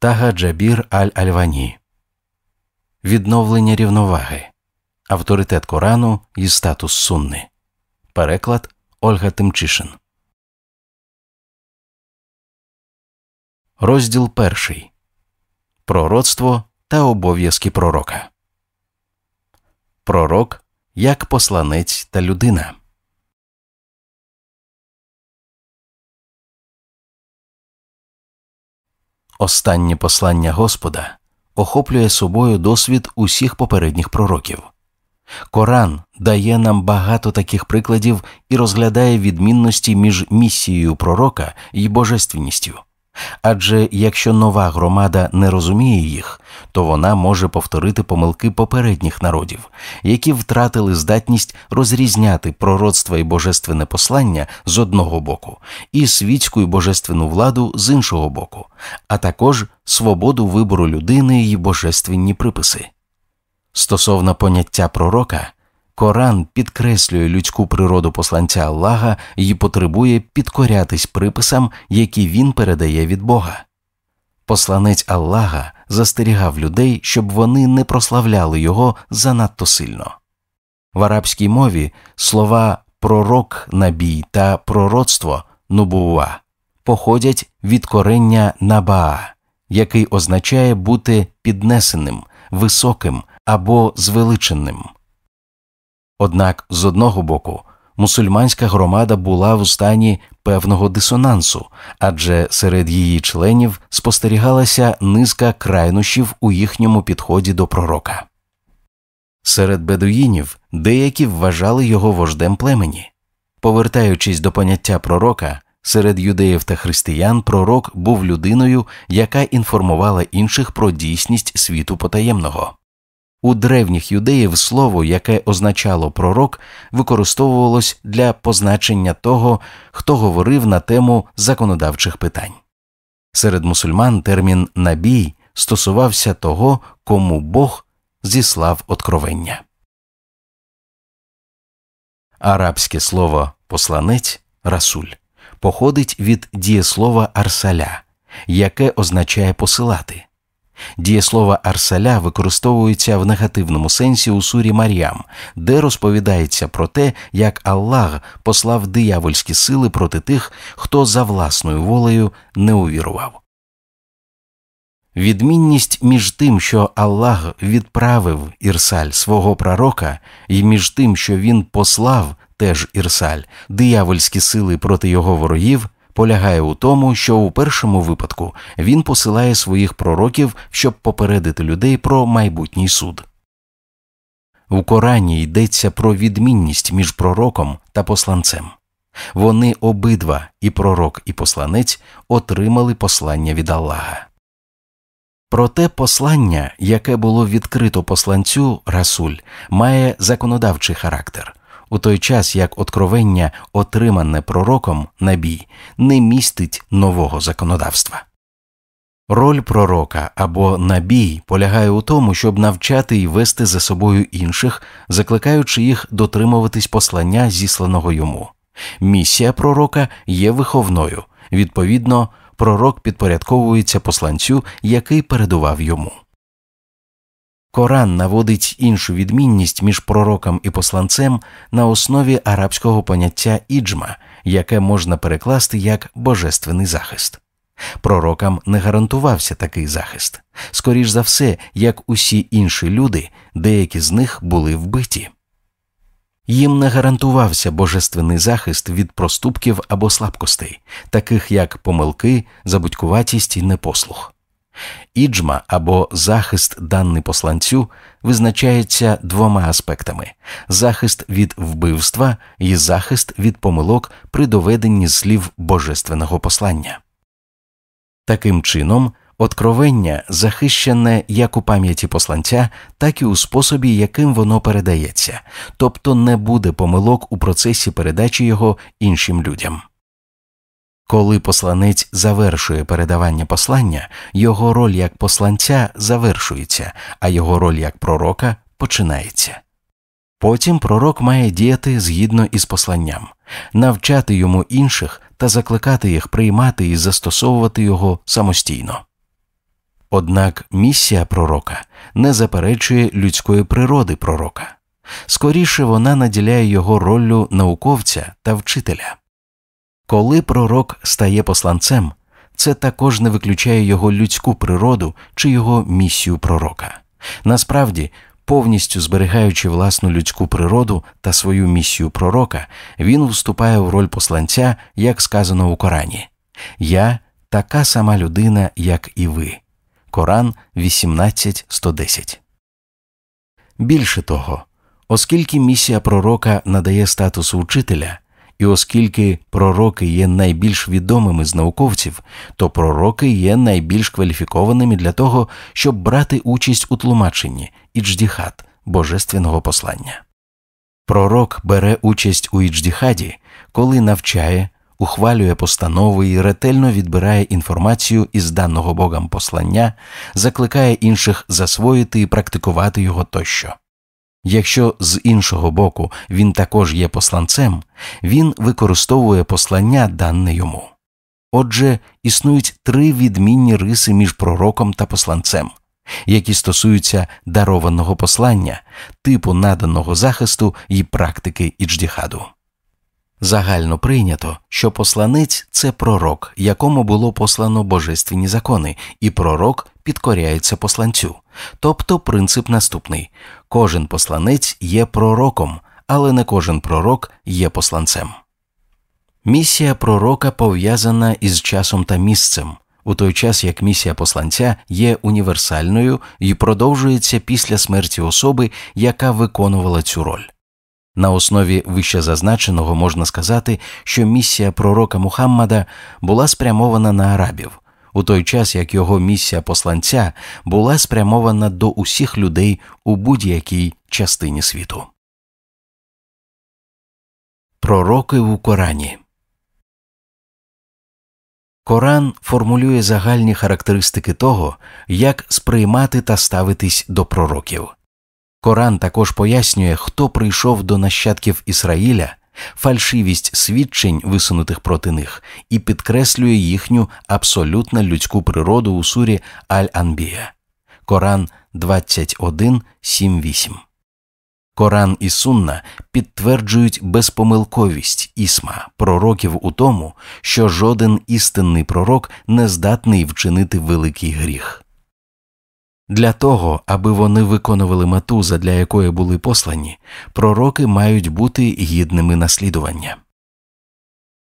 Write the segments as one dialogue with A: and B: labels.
A: Тага Джабір Аль-Альвані Відновлення
B: рівноваги. Авторитет Корану і статус Сунни. Переклад
C: Ольга Тимчишин. Розділ перший Пророцтво та обов'язки пророка. Пророк як посланець та людина. Останнє послання Господа охоплює собою досвід усіх попередніх
A: пророків. Коран дає нам багато таких прикладів і розглядає відмінності між місією пророка і божественністю. Адже якщо нова громада не розуміє їх, то вона може повторити помилки попередніх народів, які втратили здатність розрізняти пророцтво і божественне послання з одного боку, і світську і божественну владу з іншого боку, а також свободу вибору людини і божественні приписи. Стосовно поняття пророка. Коран підкреслює людську природу посланця Аллаха і потребує підкорятись приписам, які він передає від Бога. Посланець Аллаха застерігав людей, щоб вони не прославляли його занадто сильно. В арабській мові слова пророк набій та пророцтво нубува походять від корення набаа, який означає бути піднесеним, високим або звеличеним. Однак, з одного боку, мусульманська громада була в стані певного дисонансу, адже серед її членів спостерігалася низка крайнощів у їхньому підході до пророка. Серед бедуїнів деякі вважали його вождем племені. Повертаючись до поняття пророка, серед юдеїв та християн пророк був людиною, яка інформувала інших про дійсність світу потаємного. У древніх юдеїв слово, яке означало пророк, використовувалось для позначення того, хто говорив на тему законодавчих питань. Серед мусульман
B: термін набій стосувався того, кому Бог зіслав откровення. Арабське слово посланець расуль походить від дієслова арсаля, яке
A: означає посилати. Дієслово Арсаля використовується в негативному сенсі у сурі Мар'ям, де розповідається про те, як Аллах послав диявольські сили проти тих, хто за власною волею не увірував. Відмінність між тим, що Аллах відправив Ірсаль свого пророка, і між тим, що він послав теж Ірсаль диявольські сили проти його ворогів, полягає у тому, що у першому випадку він посилає своїх пророків, щоб попередити людей про майбутній суд. У Корані йдеться про відмінність між пророком та посланцем. Вони обидва, і пророк, і посланець, отримали послання від Аллаха. Проте послання, яке було відкрито посланцю Расуль, має законодавчий характер, у той час як откровення, отримане пророком набій, не містить нового законодавства. Роль пророка або набій полягає у тому, щоб навчати і вести за собою інших, закликаючи їх дотримуватись послання, зісланого йому. Місія пророка є виховною, відповідно, пророк підпорядковується посланцю, який передував йому. Коран наводить іншу відмінність між пророком і посланцем на основі арабського поняття іджма, яке можна перекласти як божественний захист. Пророкам не гарантувався такий захист. Скоріш за все, як усі інші люди, деякі з них були вбиті. Їм не гарантувався божественний захист від проступків або слабкостей, таких як помилки, забудькуватість і непослух. Іджма або захист даний посланцю визначається двома аспектами: захист від вбивства і захист від помилок при доведенні слів божественного послання. Таким чином, откровення захищене як у пам'яті посланця, так і у способі, яким воно передається, тобто не буде помилок у процесі передачі його іншим людям. Коли посланець завершує передавання послання, його роль як посланця завершується, а його роль як пророка починається. Потім пророк має діяти згідно із посланням, навчати йому інших та закликати їх приймати і застосовувати його самостійно. Однак місія пророка не заперечує людської природи пророка, скоріше вона наділяє його роллю науковця та вчителя. Коли пророк стає посланцем, це також не виключає його людську природу чи його місію пророка. Насправді, повністю зберігаючи власну людську природу та свою місію пророка, він вступає в роль посланця, як сказано у Корані. Я така сама людина, як і ви. Коран 18.110. Більше того, оскільки місія пророка надає статусу учителя. І оскільки пророки є найбільш відомими з науковців, то пророки є найбільш кваліфікованими для того, щоб брати участь у тлумаченні ідждіхат божественного послання. Пророк бере участь у ідждіхаді, коли навчає, ухвалює постанови і ретельно відбирає інформацію із даного Богом послання, закликає інших засвоїти і практикувати його тощо. Якщо з іншого боку він також є посланцем, він використовує послання дане йому. Отже, існують три відмінні риси між пророком та посланцем, які стосуються дарованого послання, типу наданого захисту і практики ідждіхаду. Загально прийнято, що посланець це пророк, якому було послано божественні закони, і пророк підкоряється посланцю. Тобто принцип наступний: кожен посланець є пророком, але не кожен пророк є посланцем. Місія пророка пов'язана із часом та місцем, у той час як місія посланця є універсальною і продовжується після смерті особи, яка виконувала цю роль. На основі вищезазначеного можна сказати, що місія пророка Мухаммада була спрямована на арабів, у той час як його
B: місія посланця була спрямована до усіх людей у будь-якій
C: частині світу. Пророки в Корані Коран формулює загальні характеристики
B: того, як сприймати та ставитись до пророків. Коран
A: також пояснює, хто прийшов до нащадків Ізраїля фальшивість свідчень, висунутих проти них, і підкреслює їхню абсолютно людську природу у сурі Аль-Анбія. Коран 21, Коран і Сунна підтверджують безпомилковість ісма пророків у тому, що жоден істинний пророк не здатний вчинити великий гріх. Для того, аби вони виконували мету, задля якої були послані, пророки мають бути гідними наслідування.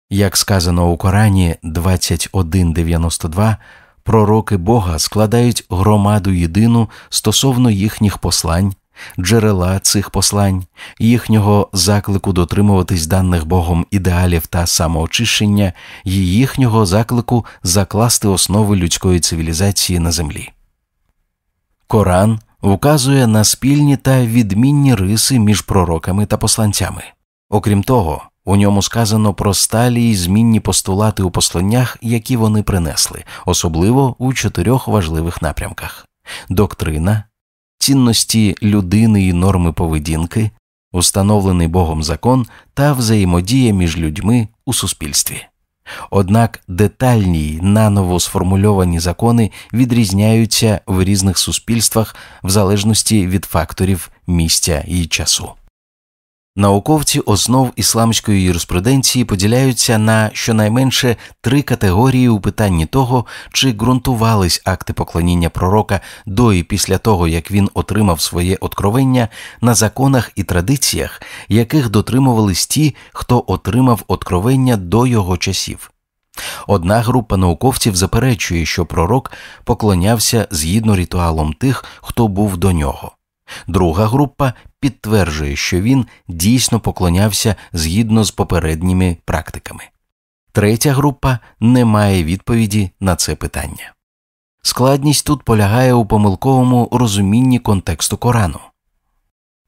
A: Як сказано у Корані 21.92, пророки Бога складають громаду єдину стосовно їхніх послань, джерела цих послань, їхнього заклику дотримуватись даних Богом ідеалів та самоочищення і їхнього заклику закласти основи людської цивілізації на землі. Коран вказує на спільні та відмінні риси між пророками та посланцями. Окрім того, у ньому сказано про сталі й змінні постулати у посланнях, які вони принесли, особливо у чотирьох важливих напрямках: доктрина, цінності людини і норми поведінки, установлений Богом закон та взаємодія між людьми у суспільстві. Однак детальні наново сформульовані закони відрізняються в різних суспільствах в залежності від факторів місця і часу. Науковці основ ісламської юриспруденції поділяються на щонайменше три категорії у питанні того, чи ґрунтувались акти поклоніння пророка до і після того, як він отримав своє откровення на законах і традиціях, яких дотримувались ті, хто отримав откровення до його часів. Одна група науковців заперечує, що пророк поклонявся згідно ритуалом тих, хто був до нього. Друга група підтверджує, що він дійсно поклонявся згідно з попередніми практиками. Третя група не має відповіді на це питання. Складність тут полягає у помилковому розумінні контексту Корану.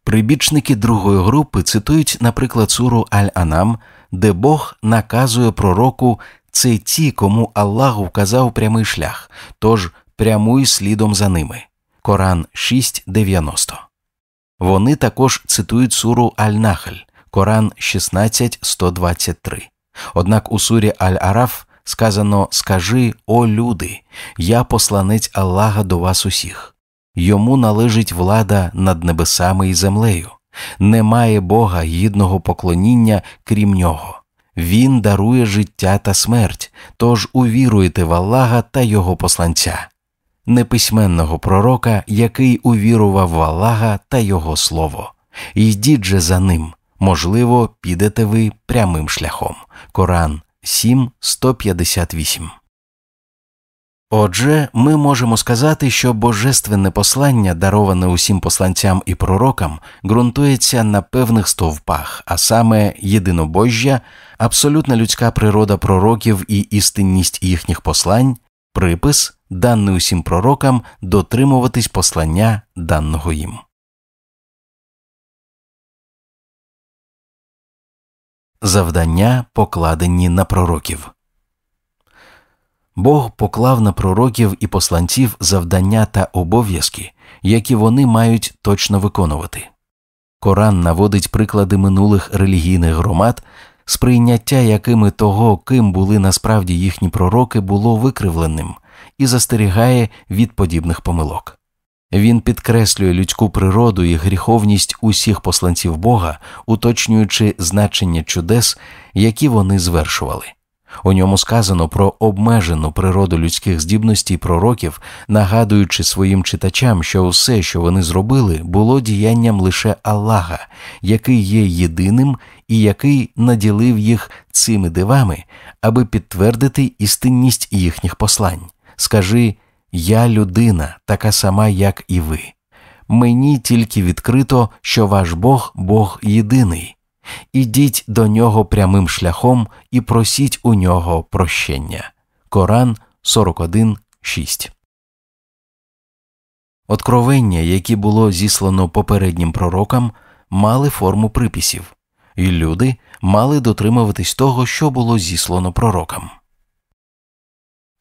A: Прибічники другої групи цитують, наприклад, суру Аль-Анам, де Бог наказує пророку це ті, кому Аллах вказав прямий шлях, тож прямуй слідом за ними. Коран 6.90. Вони також цитують суру Аль-Нахль, Коран 16.123. Однак у сурі Аль-Араф сказано Скажи, о люди, я посланець Аллаха до вас усіх. Йому належить влада над небесами і землею. Немає Бога гідного поклоніння, крім нього. Він дарує життя та смерть, тож увіруйте в Аллаха та Його посланця неписьменного пророка, який увірував в Аллаха та його слово. Йдіть же за ним, можливо, підете ви прямим шляхом. Коран 7, 158. Отже, ми можемо сказати, що божественне послання, дароване усім посланцям і пророкам, ґрунтується на певних стовпах, а саме єдинобожжя, абсолютна людська природа пророків і істинність їхніх послань, припис, даний
C: усім пророкам дотримуватись послання даного їм. Завдання покладені на пророків. Бог поклав на пророків і
A: посланців завдання та обов'язки, які вони мають точно виконувати. Коран наводить приклади минулих релігійних громад, сприйняття якими того, ким були насправді їхні пророки, було викривленим, і застерігає від подібних помилок. Він підкреслює людську природу і гріховність усіх посланців Бога, уточнюючи значення чудес, які вони звершували. У ньому сказано про обмежену природу людських здібностей пророків, нагадуючи своїм читачам, що все, що вони зробили, було діянням лише Аллаха, який є єдиним і який наділив їх цими дивами, аби підтвердити істинність їхніх послань. Скажи Я людина, така сама, як і ви. Мені тільки відкрито, що ваш Бог Бог єдиний. Ідіть до нього прямим шляхом і просіть у нього прощення. Коран 41.6 Откровення, які було зіслано попереднім пророкам, мали форму приписів, і люди мали дотримуватись того, що було зіслано пророкам.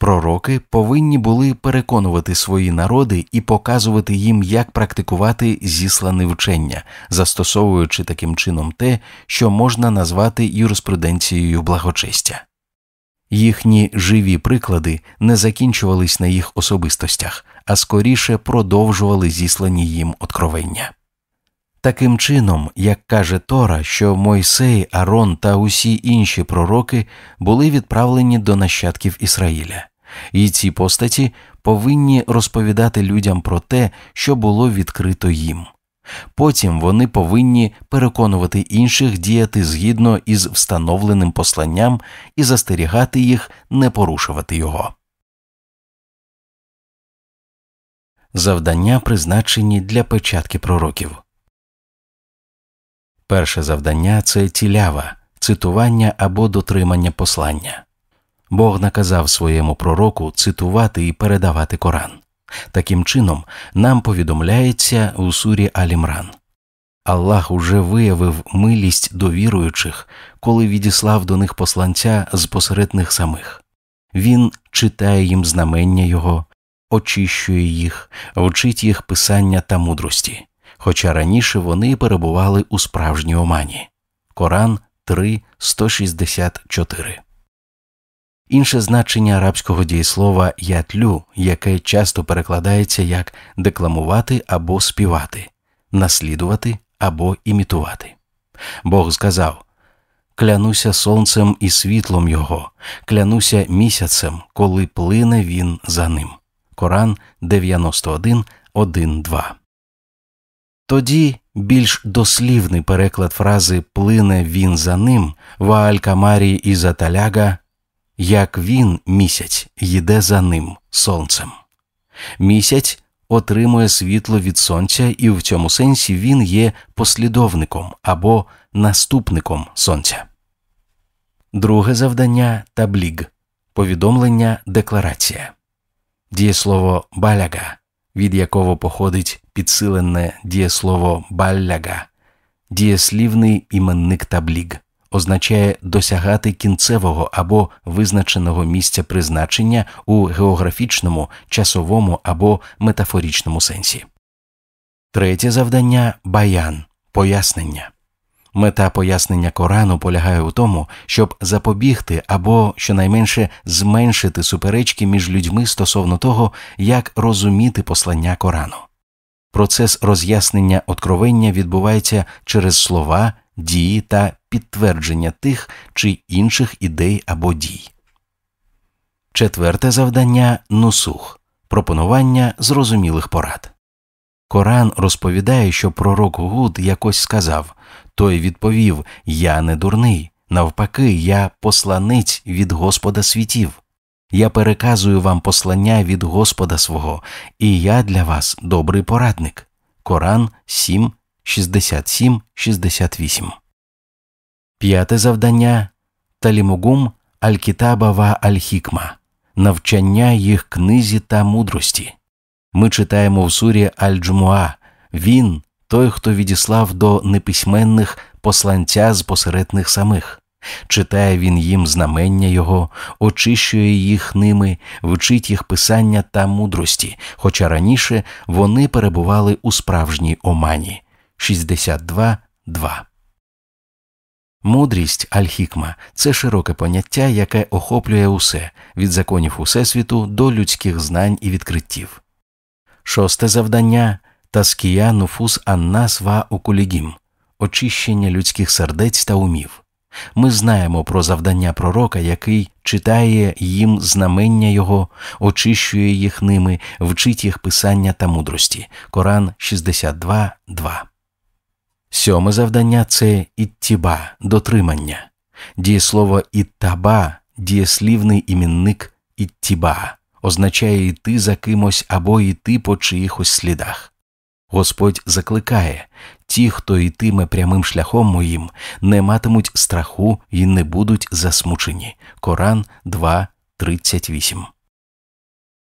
A: Пророки повинні були переконувати свої народи і показувати їм, як практикувати зіслане вчення, застосовуючи таким чином те, що можна назвати юриспруденцією благочестя. Їхні живі приклади не закінчувались на їх особистостях, а скоріше продовжували зіслані їм откровення. Таким чином, як каже Тора, що Мойсей, Арон та усі інші пророки були відправлені до нащадків Ісраїля. І ці постаті повинні розповідати людям про те, що було відкрито їм. Потім вони повинні переконувати інших діяти згідно із встановленим посланням
B: і застерігати їх не порушувати його. Завдання призначені для печатки пророків. Перше завдання це тілява, цитування або
A: дотримання послання. Бог наказав своєму пророку цитувати і передавати Коран. Таким чином, нам повідомляється у сурі Алімран. Аллах уже виявив милість до віруючих, коли відіслав до них посланця з посередних самих. Він читає їм знамення його, очищує їх, вчить їх писання та мудрості, хоча раніше вони перебували у справжній омані. Коран 164 інше значення арабського дієслова ятлю, яке часто перекладається як декламувати або співати, наслідувати або імітувати. Бог сказав клянуся сонцем і світлом його, клянуся місяцем, коли плине він за ним. Коран 91, 1, 2. Тоді більш дослівний переклад фрази плине він за ним Вааль Камарі і Заталяга як він місяць їде за ним сонцем. Місяць отримує світло від сонця, і в цьому сенсі він є послідовником або наступником сонця. Друге завдання табліг повідомлення декларація. Дієслово баляга, від якого походить підсилене дієслово баляга, дієслівний іменник табліг означає досягати кінцевого або визначеного місця призначення у географічному, часовому або метафорічному сенсі. Третє завдання баян пояснення. Мета пояснення Корану полягає у тому, щоб запобігти або щонайменше зменшити суперечки між людьми стосовно того, як розуміти послання Корану. Процес роз'яснення откровення відбувається через слова, дії та підтвердження тих чи інших ідей або дій. Четверте завдання нусух пропонування зрозумілих порад. Коран розповідає, що пророк Гуд якось сказав той відповів Я не дурний, навпаки, я посланець від Господа світів. Я переказую вам послання від Господа свого, і я для вас добрий порадник. Коран 7, 67-68. П'яте завдання Талімугум Алькітабава кітабава навчання їх книзі та мудрості. Ми читаємо в сурі Аль-Джумуа Він той, хто відіслав до неписьменних посланця з посередних самих. Читає він їм знамення Його, очищує їх ними, вчить їх писання та мудрості, хоча раніше вони перебували у справжній омані. 62.2. Мудрість альхікма це широке поняття, яке охоплює усе від законів Усесвіту до людських знань і відкриттів. Шосте завдання таскія нуфус аннас ва укулігім, очищення людських сердець та умів. Ми знаємо про завдання пророка, який читає їм знамення його, очищує їх ними, вчить їх писання та мудрості. Коран 62.2 Сьоме завдання це іттіба, дотримання. Дієслово іттаба, дієслівний іменник іттіба, означає йти за кимось або йти по чиїхось слідах. Господь закликає ті, хто йтиме прямим шляхом моїм, не матимуть страху і не будуть засмучені. Коран 2.38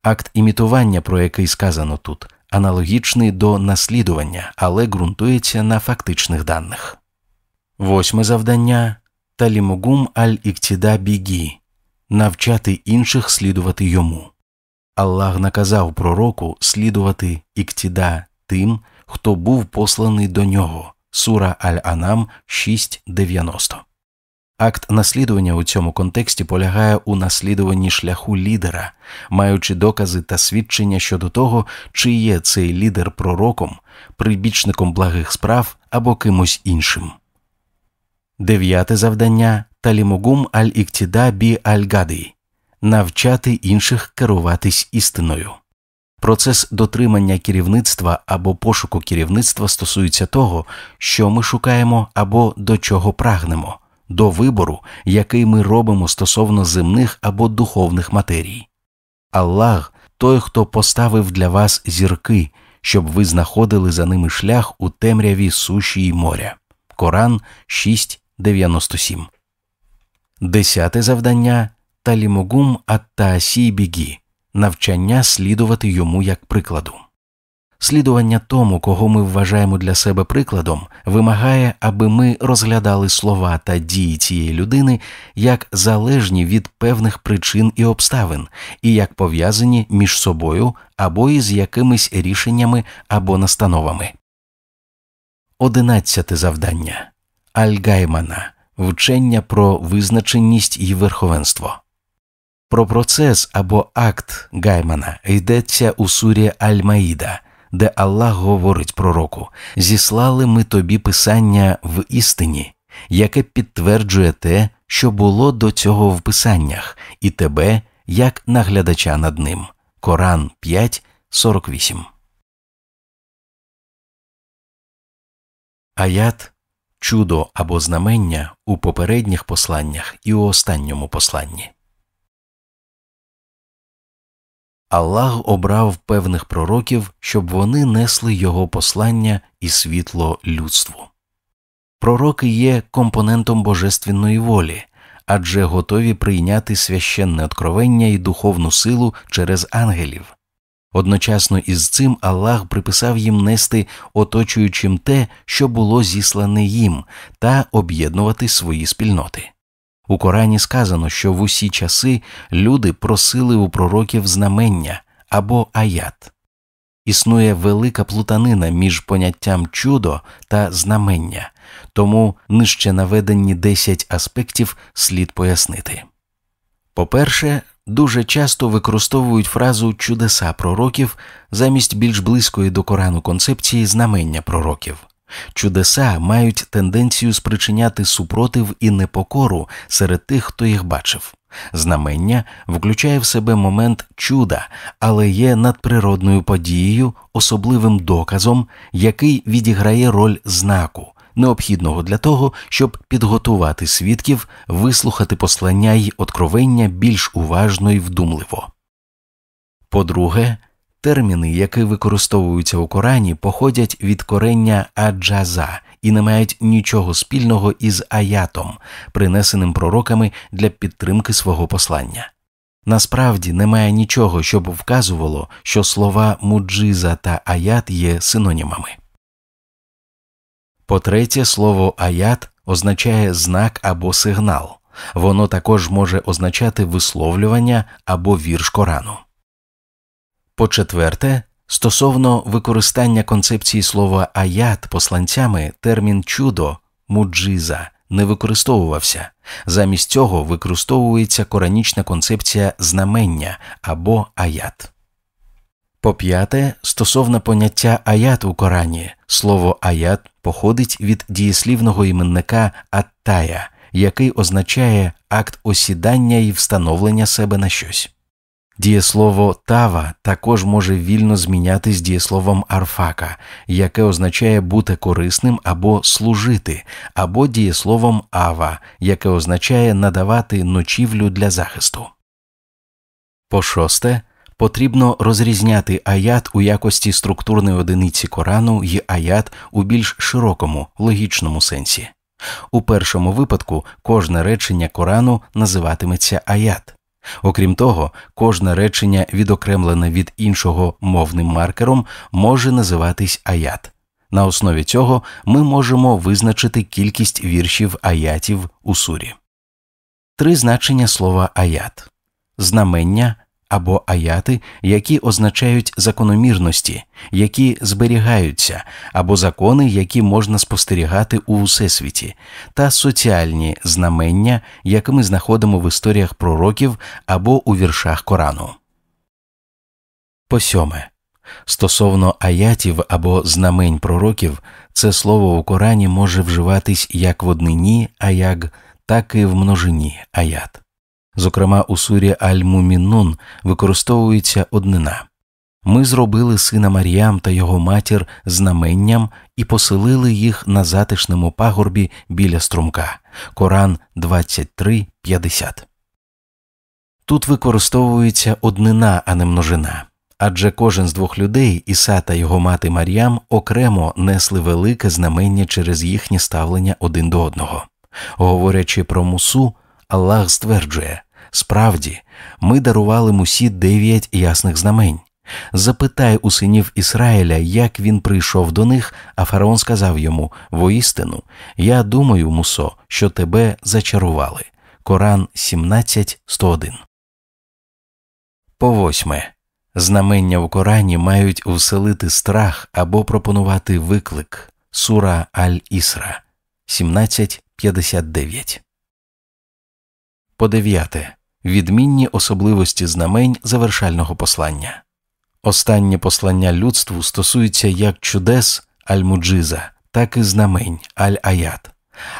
A: Акт імітування, про який сказано тут, аналогічний до наслідування, але ґрунтується на фактичних даних. Восьме завдання талімугум аль Іктіда бігі навчати інших слідувати йому. Аллах наказав пророку слідувати Іктіда тим, хто був посланий до нього. Сура Аль Анам 6.90 Акт наслідування у цьому контексті полягає у наслідуванні шляху лідера, маючи докази та свідчення щодо того, чи є цей лідер пророком, прибічником благих справ або кимось іншим. Дев'яте завдання талімугум аль іктіда бі аль гади навчати інших керуватись істиною. Процес дотримання керівництва або пошуку керівництва стосується того, що ми шукаємо або до чого прагнемо до вибору, який ми робимо стосовно земних або духовних матерій. Аллах той, хто поставив для вас зірки, щоб ви знаходили за ними шлях у темряві суші й моря. Коран 6.97. Десяте завдання Талімогум аттаасій бігі навчання слідувати йому як прикладу. Слідування тому, кого ми вважаємо для себе прикладом, вимагає, аби ми розглядали слова та дії цієї людини як залежні від певних причин і обставин, і як пов'язані між собою або із якимись рішеннями або настановами. Одинадцяте завдання Альгаймана вчення про визначеність і верховенство. Про процес або акт Гаймана йдеться у сурі Альмаїда де Аллах говорить пророку: зіслали ми тобі писання в істині, яке підтверджує те, що було до цього
B: в писаннях, і тебе як наглядача над ним. Коран 5.48. Аят чудо або знамення у попередніх посланнях і у останньому посланні. Аллах обрав певних пророків, щоб вони несли його послання і світло людству.
A: Пророки є компонентом божественної волі, адже готові прийняти священне откровення і духовну силу через ангелів. Одночасно із цим Аллах приписав їм нести оточуючим те, що було зіслане їм, та об'єднувати свої спільноти. У Корані сказано, що в усі часи люди просили у пророків знамення або аят. Існує велика плутанина між поняттям чудо та знамення, тому нижче наведені 10 аспектів слід пояснити. По-перше, дуже часто використовують фразу чудеса пророків замість більш близької до Корану концепції знамення пророків. Чудеса мають тенденцію спричиняти супротив і непокору серед тих, хто їх бачив. Знамення включає в себе момент чуда, але є надприродною подією, особливим доказом, який відіграє роль знаку, необхідного для того, щоб підготувати свідків, вислухати послання й откровення більш уважно й вдумливо. По-друге, Терміни, які використовуються у Корані, походять від корення аджаза і не мають нічого спільного із аятом, принесеним пророками для підтримки свого послання. Насправді немає нічого, що б вказувало, що слова муджиза та аят є синонімами. По третє, слово аят означає знак або сигнал. Воно також може означати висловлювання або вірш Корану. По четверте, стосовно використання концепції слова аят посланцями, термін чудо муджиза не використовувався, замість цього використовується коранічна концепція знамення або аят. По п'яте, стосовно поняття аят у Корані, слово аят походить від дієслівного іменника аттая, який означає акт осідання і встановлення себе на щось. Дієслово тава також може вільно змінятись дієсловом арфака, яке означає бути корисним або служити, або дієсловом ава, яке означає надавати ночівлю для захисту. По шосте потрібно розрізняти аят у якості структурної одиниці Корану й аят у більш широкому логічному сенсі. У першому випадку кожне речення Корану називатиметься аят. Окрім того, кожне речення, відокремлене від іншого мовним маркером, може називатись аят. На основі цього ми можемо визначити кількість віршів аятів у сурі. Три значення слова аят знамення, або аяти, які означають закономірності, які зберігаються, або закони, які можна спостерігати у всесвіті, та соціальні знамення, які ми знаходимо в історіях пророків або у віршах Корану. По сьоме. Стосовно аятів або знамень пророків, це слово у Корані може вживатись як в однині аяк, так і в множині аят. Зокрема, у сурі Аль-Мумінун використовується однина. Ми зробили сина Маріям та його матір знаменням і поселили їх на затишному пагорбі біля струмка. Коран 23.50. Тут використовується однина, а не множина. Адже кожен з двох людей, Іса та його мати Мар'ям, окремо несли велике знамення через їхнє ставлення один до одного. Говорячи про мусу, Аллах стверджує Справді, ми дарували Мусі дев'ять ясних знамень. Запитай у синів Ізраїля, як він прийшов до них, а фараон сказав йому: Воістину, я думаю, мусо, що тебе зачарували. Коран 17.101. По восьме. Знамення в Корані мають вселити страх або пропонувати виклик. Сура Аль Ісра 17.59. По дев'яте відмінні особливості знамень завершального послання. Останнє послання людству стосується як чудес аль-муджиза, так і знамень аль-аят,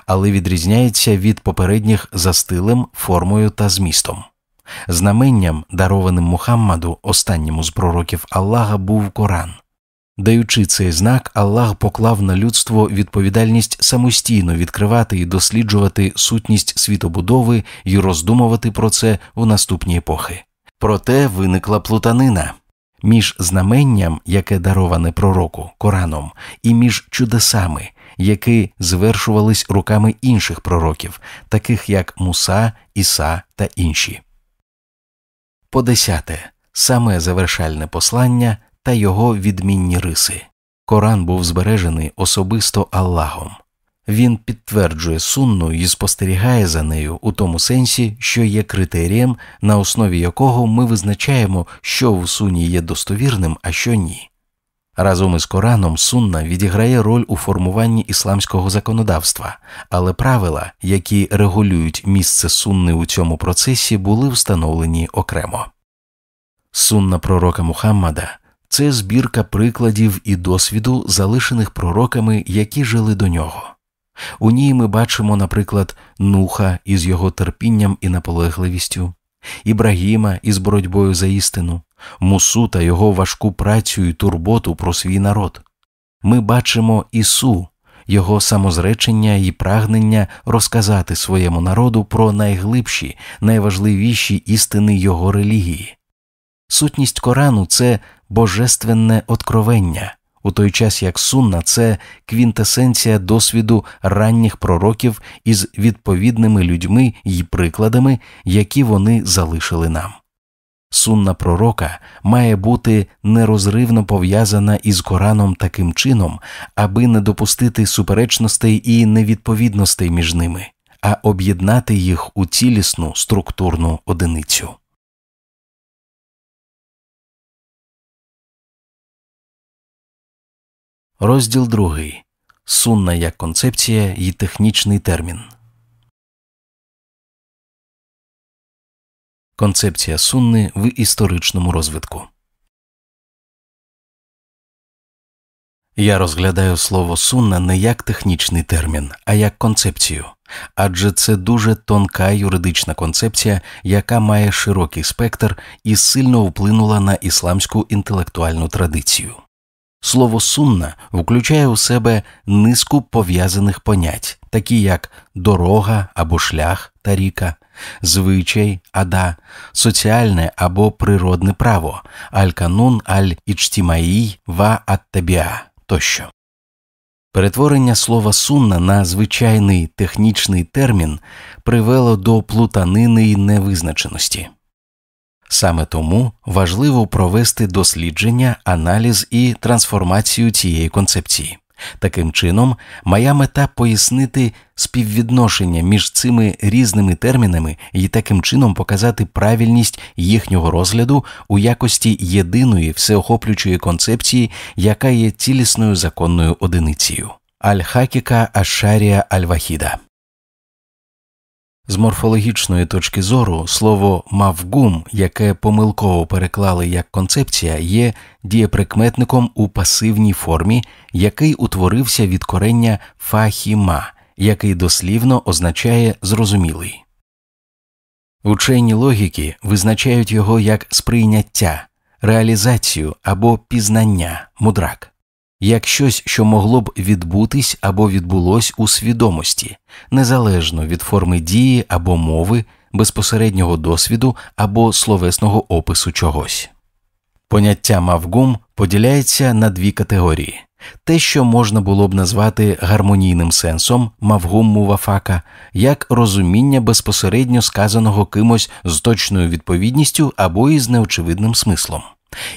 A: але відрізняється від попередніх за стилем, формою та змістом. Знаменням, дарованим Мухаммаду, останньому з пророків Аллаха, був Коран. Даючи цей знак, Аллах поклав на людство відповідальність самостійно відкривати і досліджувати сутність світобудови і роздумувати про це у наступні епохи. Проте виникла плутанина між знаменням, яке дароване пророку Кораном, і між чудесами, які звершувались руками інших пророків, таких як Муса, Іса та інші. По десяте саме завершальне послання та його відмінні риси. Коран був збережений особисто Аллахом. Він підтверджує сунну і спостерігає за нею у тому сенсі, що є критерієм, на основі якого ми визначаємо, що в сунні є достовірним, а що ні. Разом із Кораном сунна відіграє роль у формуванні ісламського законодавства, але правила, які регулюють місце сунни у цьому процесі, були встановлені окремо. Сунна пророка Мухаммада це збірка прикладів і досвіду, залишених пророками, які жили до нього. У ній ми бачимо, наприклад, Нуха із його терпінням і наполегливістю, Ібрагіма із боротьбою за істину, Мусу та його важку працю і турботу про свій народ. Ми бачимо Ісу, його самозречення і прагнення розказати своєму народу про найглибші, найважливіші істини його релігії. Сутність Корану це божественне откровення, у той час як сунна це квінтесенція досвіду ранніх пророків із відповідними людьми і прикладами, які вони залишили нам. Сунна пророка має бути нерозривно пов'язана із Кораном таким чином, аби не допустити суперечностей
B: і невідповідностей між ними, а об'єднати їх у цілісну
C: структурну одиницю. Розділ другий Сунна як концепція і технічний термін. Концепція сунни в історичному розвитку. Я розглядаю слово сунна не як технічний
A: термін, а як концепцію. Адже це дуже тонка юридична концепція, яка має широкий спектр і сильно вплинула на ісламську інтелектуальну традицію. Слово сунна включає у себе низку пов'язаних понять, такі як дорога або шлях та ріка, звичай ада, соціальне або природне право, аль-канун аль-ічтімаї ва ат-табіа тощо. Перетворення слова сунна на звичайний технічний термін привело до плутанини й невизначеності. Саме тому важливо провести дослідження, аналіз і трансформацію цієї концепції. Таким чином, моя мета пояснити співвідношення між цими різними термінами і таким чином показати правильність їхнього розгляду у якості єдиної всеохоплюючої концепції, яка є цілісною законною одиницею. Аль-Хакіка Ашарія Аль-Вахіда з морфологічної точки зору слово мавгум, яке помилково переклали як концепція, є дієприкметником у пасивній формі, який утворився від корення фахіма, який дослівно означає зрозумілий. Учені логіки визначають його як сприйняття, реалізацію або пізнання мудрак як щось, що могло б відбутись або відбулось у свідомості, незалежно від форми дії або мови, безпосереднього досвіду або словесного опису чогось. Поняття мавгум поділяється на дві категорії. Те, що можна було б назвати гармонійним сенсом мавгум мувафака, як розуміння безпосередньо сказаного кимось з точною відповідністю або із неочевидним смислом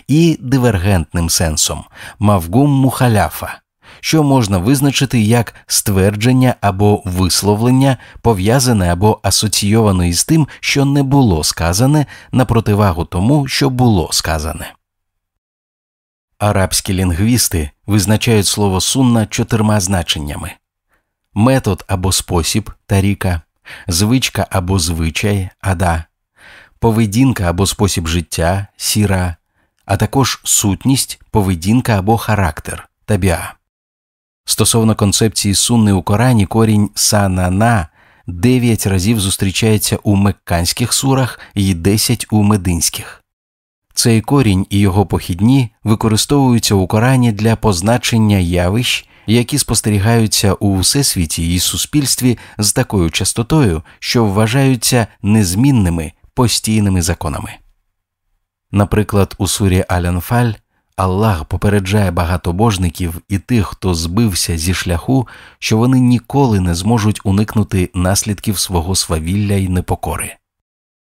A: і дивергентним сенсом мавгум мухаляфа, що можна визначити як ствердження або висловлення, пов'язане або асоційоване із тим, що не було сказане на противагу тому, що було сказане. Арабські лінгвісти визначають слово сунна чотирма значеннями метод або спосіб таріка, звичка або звичай ада, поведінка або спосіб життя сіра, а також сутність, поведінка або характер табіа. Стосовно концепції сунни у Корані, корінь санана дев'ять разів зустрічається у мекканських сурах і десять у мединських. Цей корінь і його похідні використовуються у Корані для позначення явищ, які спостерігаються у всесвіті і суспільстві з такою частотою, що вважаються незмінними постійними законами. Наприклад, у сурі Алянфаль Аллах попереджає багатобожників і тих, хто збився зі шляху, що вони ніколи не зможуть уникнути наслідків свого свавілля й непокори.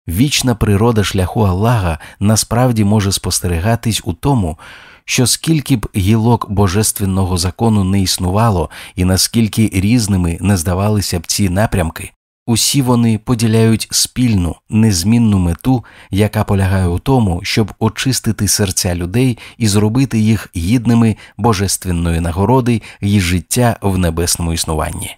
A: Вічна природа шляху Аллаха насправді може спостерігатись у тому, що скільки б гілок божественного закону не існувало, і наскільки різними не здавалися б ці напрямки, Усі вони поділяють спільну незмінну мету, яка полягає у тому, щоб очистити серця людей і зробити їх гідними божественної нагороди і життя в небесному існуванні.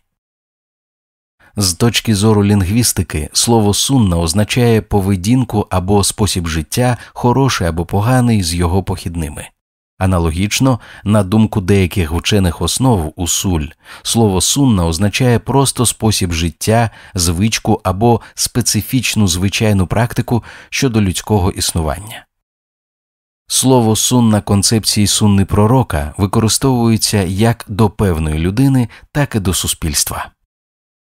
A: З точки зору лінгвістики, слово сунна означає поведінку або спосіб життя, хороший або поганий з його похідними. Аналогічно, на думку деяких вчених основ усуль, слово сунна означає просто спосіб життя, звичку або специфічну звичайну практику щодо людського існування. Слово сунна концепції сунни пророка використовується як до певної людини, так і до суспільства.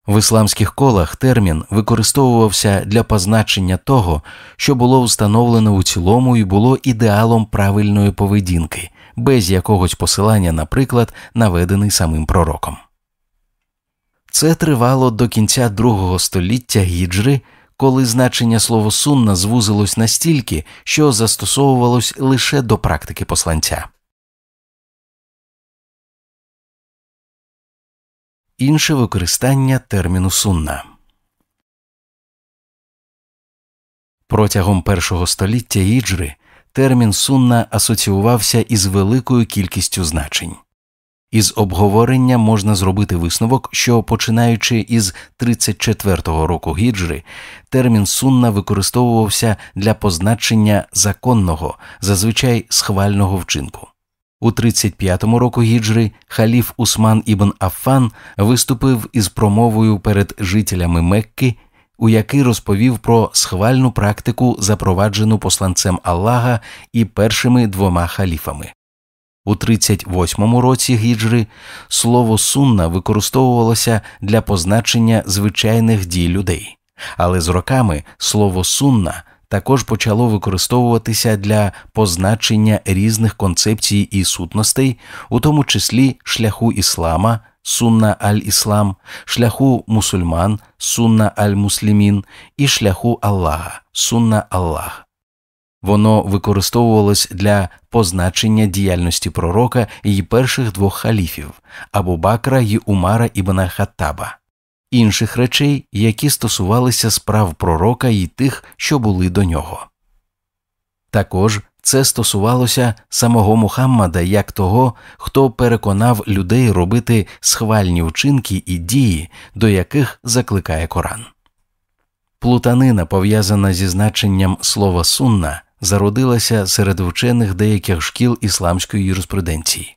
A: В ісламських колах термін використовувався для позначення того, що було встановлено у цілому і було ідеалом правильної поведінки, без якогось посилання, наприклад, наведений самим пророком. Це тривало до кінця другого століття гіджри, коли значення
C: слова сунна звузилось настільки, що застосовувалось лише до практики посланця. інше використання терміну сунна.
B: Протягом першого століття іджри термін сунна асоціювався
A: із великою кількістю значень. Із обговорення можна зробити висновок, що починаючи із 34-го року гіджри, термін сунна використовувався для позначення законного, зазвичай схвального вчинку. У 35-му року гіджри халіф Усман ібн Афан виступив із промовою перед жителями Мекки, у якій розповів про схвальну практику, запроваджену посланцем Аллаха і першими двома халіфами. У 38-му році гіджри слово сунна використовувалося для позначення звичайних дій людей, але з роками слово сунна також почало використовуватися для позначення різних концепцій і сутностей, у тому числі шляху іслама, сунна аль-іслам, шляху мусульман, сунна аль-муслімін і шляху Аллаха, сунна Аллах. Воно використовувалось для позначення діяльності пророка і перших двох халіфів Абу Бакра й Умара ібн Хаттаба інших речей, які стосувалися справ пророка і тих, що були до нього. Також це стосувалося самого Мухаммада як того, хто переконав людей робити схвальні вчинки і дії, до яких закликає Коран. Плутанина, пов'язана зі значенням слова сунна, зародилася серед вчених деяких шкіл ісламської юриспруденції.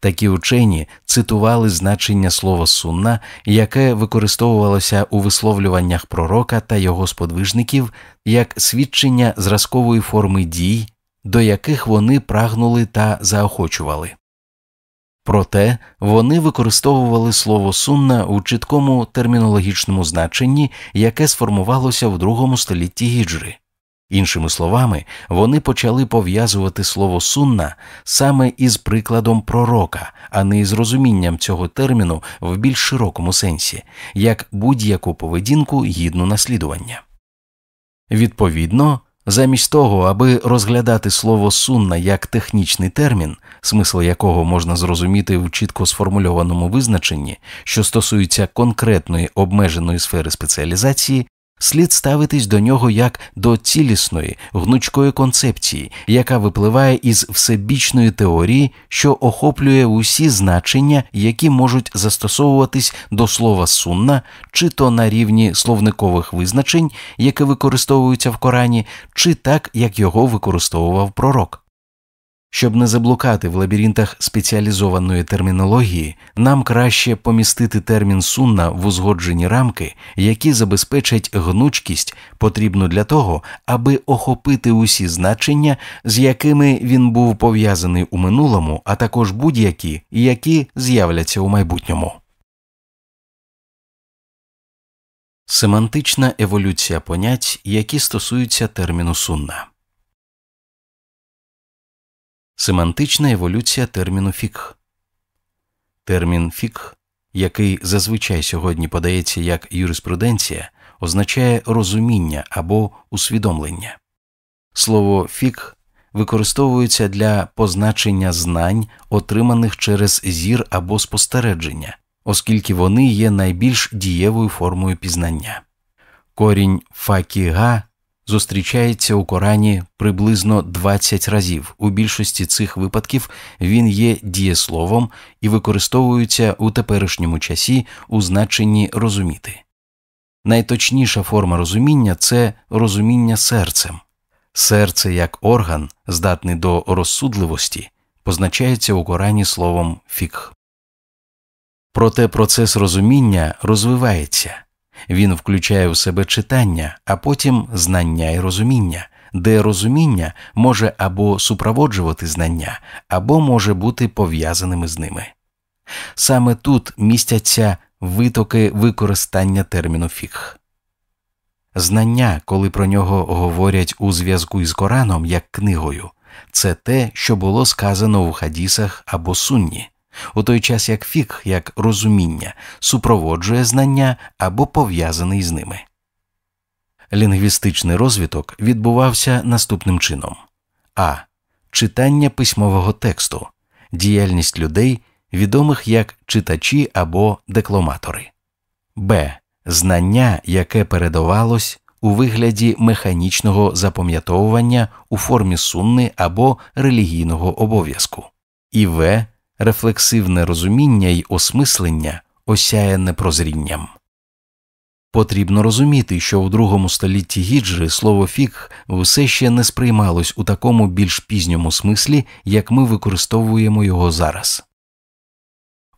A: Такі учені цитували значення слова сунна, яке використовувалося у висловлюваннях пророка та його сподвижників як свідчення зразкової форми дій, до яких вони прагнули та заохочували. Проте вони використовували слово сунна у чіткому термінологічному значенні, яке сформувалося в другому столітті гіджри. Іншими словами, вони почали пов'язувати слово сунна саме із прикладом пророка, а не із розумінням цього терміну в більш широкому сенсі, як будь-яку поведінку гідну наслідування. Відповідно, замість того, аби розглядати слово сунна як технічний термін, смисл якого можна зрозуміти в чітко сформульованому визначенні, що стосується конкретної обмеженої сфери спеціалізації, слід ставитись до нього як до цілісної, гнучкої концепції, яка випливає із всебічної теорії, що охоплює усі значення, які можуть застосовуватись до слова сунна, чи то на рівні словникових визначень, які використовуються в Корані, чи так, як його використовував пророк. Щоб не заблукати в лабіринтах спеціалізованої термінології, нам краще помістити термін сунна в узгоджені рамки, які забезпечать гнучкість, потрібну для того, аби охопити усі значення, з якими він був пов'язаний у
B: минулому, а також будь-які, які з'являться у майбутньому.
C: Семантична еволюція понять, які стосуються терміну сунна. Семантична
B: еволюція терміну фікх. Термін фікх, який
A: зазвичай сьогодні подається як юриспруденція, означає розуміння або усвідомлення. Слово фікх використовується для позначення знань, отриманих через зір або спостереження, оскільки вони є найбільш дієвою формою пізнання. Корінь факіга зустрічається у Корані приблизно 20 разів. У більшості цих випадків він є дієсловом і використовується у теперішньому часі у значенні розуміти. Найточніша форма розуміння це розуміння серцем. Серце як орган, здатний до розсудливості, позначається у Корані словом фікх. Проте процес розуміння розвивається. Він включає в себе читання, а потім знання і розуміння, де розуміння може або супроводжувати знання, або може бути пов'язаними з ними. Саме тут містяться витоки використання терміну фіх. Знання, коли про нього говорять у зв'язку із Кораном як книгою, це те, що було сказано у хадісах або сунні у той час як фік, як розуміння, супроводжує знання або пов'язаний з ними. Лінгвістичний розвиток відбувався наступним чином а. Читання письмового тексту, діяльність людей, відомих як читачі або декламатори, б. Знання, яке передавалось у вигляді механічного запам'ятовування у формі сунни або релігійного обов'язку, і в рефлексивне розуміння й осмислення осяяне прозрінням. Потрібно розуміти, що у другому столітті гіджри слово фікх все ще не сприймалось у такому більш пізньому смислі, як ми використовуємо його зараз.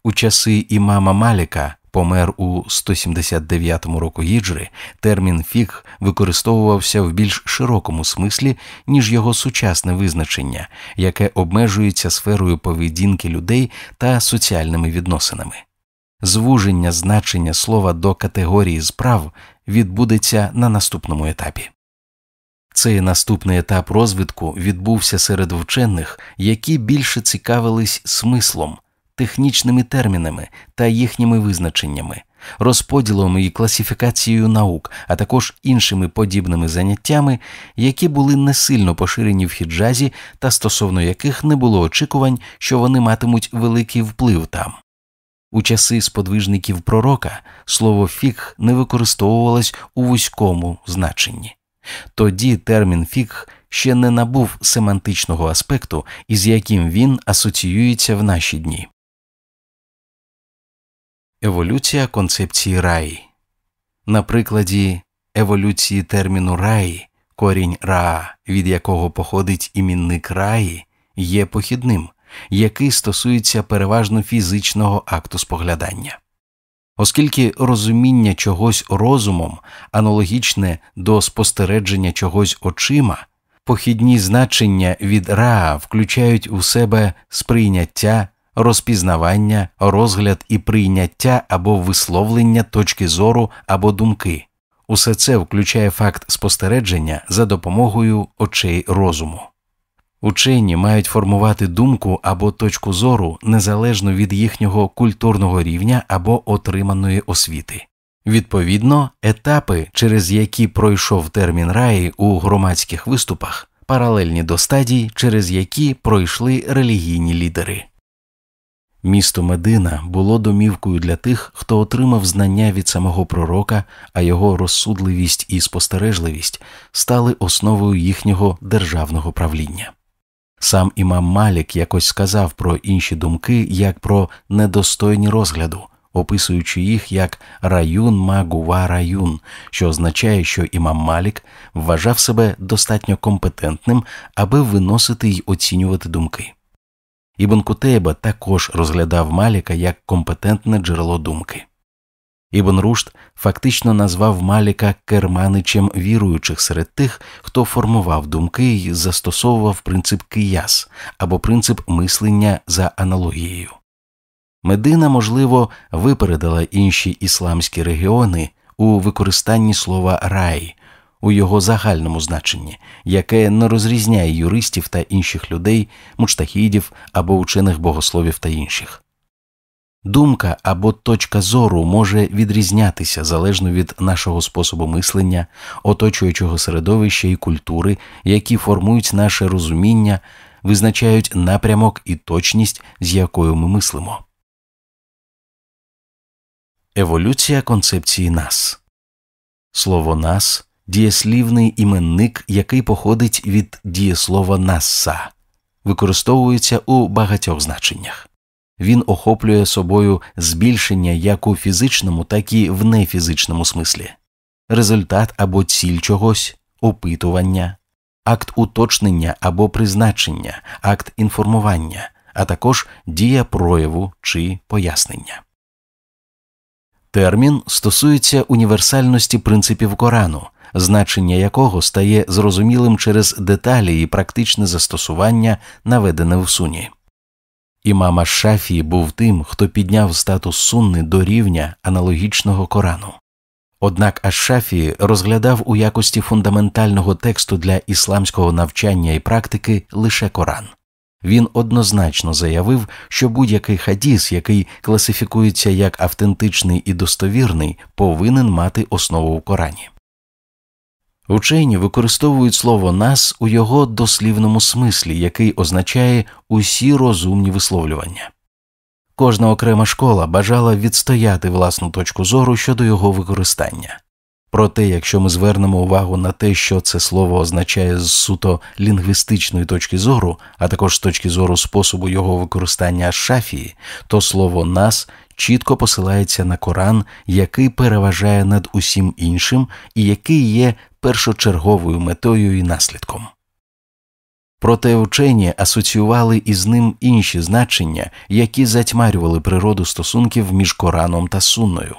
A: У часи імама Маліка помер у 179 року гіджри, термін фіг використовувався в більш широкому смислі, ніж його сучасне визначення, яке обмежується сферою поведінки людей та соціальними відносинами. Звуження значення слова до категорії справ відбудеться на наступному етапі. Цей наступний етап розвитку відбувся серед вчених, які більше цікавились смислом, технічними термінами та їхніми визначеннями, розподілом і класифікацією наук, а також іншими подібними заняттями, які були не сильно поширені в хіджазі та стосовно яких не було очікувань, що вони матимуть великий вплив там. У часи сподвижників пророка слово фіг не використовувалось у вузькому значенні. Тоді термін фіг ще не набув семантичного аспекту, із яким він
B: асоціюється в наші дні. Еволюція концепції раї. На прикладі еволюції терміну раї,
A: корінь ра, від якого походить імінник раї, є похідним, який стосується переважно фізичного акту споглядання. Оскільки розуміння чогось розумом аналогічне до спостереження чогось очима, похідні значення від раа включають у себе сприйняття розпізнавання, розгляд і прийняття або висловлення точки зору або думки. Усе це включає факт спостереження за допомогою очей розуму. Учені мають формувати думку або точку зору незалежно від їхнього культурного рівня або отриманої освіти. Відповідно, етапи, через які пройшов термін раї у громадських виступах, паралельні до стадій, через які пройшли релігійні лідери. Місто Медина було домівкою для тих, хто отримав знання від самого пророка, а його розсудливість і спостережливість стали основою їхнього державного правління. Сам імам Малік якось сказав про інші думки як про недостойні розгляду, описуючи їх як раюн магува раюн, що означає, що імам Малік вважав себе достатньо компетентним, аби виносити й оцінювати думки. Ібн Кутейба також розглядав Маліка як компетентне джерело думки. Ібн Рушт фактично назвав Маліка керманичем віруючих серед тих, хто формував думки і застосовував принцип кияс або принцип мислення за аналогією. Медина, можливо, випередила інші ісламські регіони у використанні слова рай у його загальному значенні, яке не розрізняє юристів та інших людей, мучтахідів або учених богословів та інших. Думка або точка зору може відрізнятися залежно від нашого способу мислення, оточуючого середовища і культури, які формують наше розуміння, визначають напрямок і
B: точність, з якою ми мислимо. Еволюція концепції нас слово нас дієслівний
A: іменник, який походить від дієслова «насса», використовується у багатьох значеннях. Він охоплює собою збільшення як у фізичному, так і в нефізичному смислі, результат або ціль чогось, опитування, акт уточнення або призначення, акт інформування, а також дія прояву чи пояснення. Термін стосується універсальності принципів Корану, значення якого стає зрозумілим через деталі і практичне застосування, наведене в суні. Імам Шафії був тим, хто підняв статус сунни до рівня аналогічного Корану. Однак Ашшафі розглядав у якості фундаментального тексту для ісламського навчання і практики лише Коран. Він однозначно заявив, що будь-який хадіс, який класифікується як автентичний і достовірний, повинен мати основу в Корані. Учені використовують слово нас у його дослівному смислі, який означає усі розумні висловлювання. Кожна окрема школа бажала відстояти власну точку зору щодо його використання. Проте, якщо ми звернемо увагу на те, що це слово означає з суто лінгвістичної точки зору, а також з точки зору способу його використання шафії, то слово нас чітко посилається на Коран, який переважає над усім іншим і який є першочерговою метою і наслідком. Проте учені асоціювали із ним інші значення, які затьмарювали природу стосунків між Кораном та Сунною.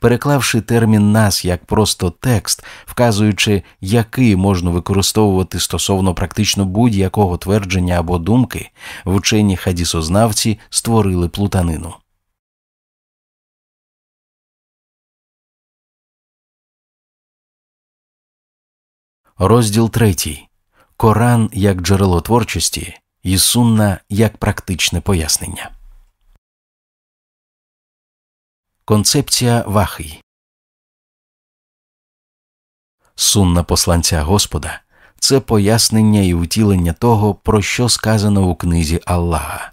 A: Переклавши термін нас як просто текст, вказуючи, який можна використовувати стосовно практично будь-якого твердження або думки, вчені
C: хадісознавці створили плутанину. Розділ 3. Коран як джерело творчості і сунна як практичне пояснення. Концепція Вахий. Сунна посланця
B: Господа це пояснення і утілення того, про що сказано у книзі Аллаха.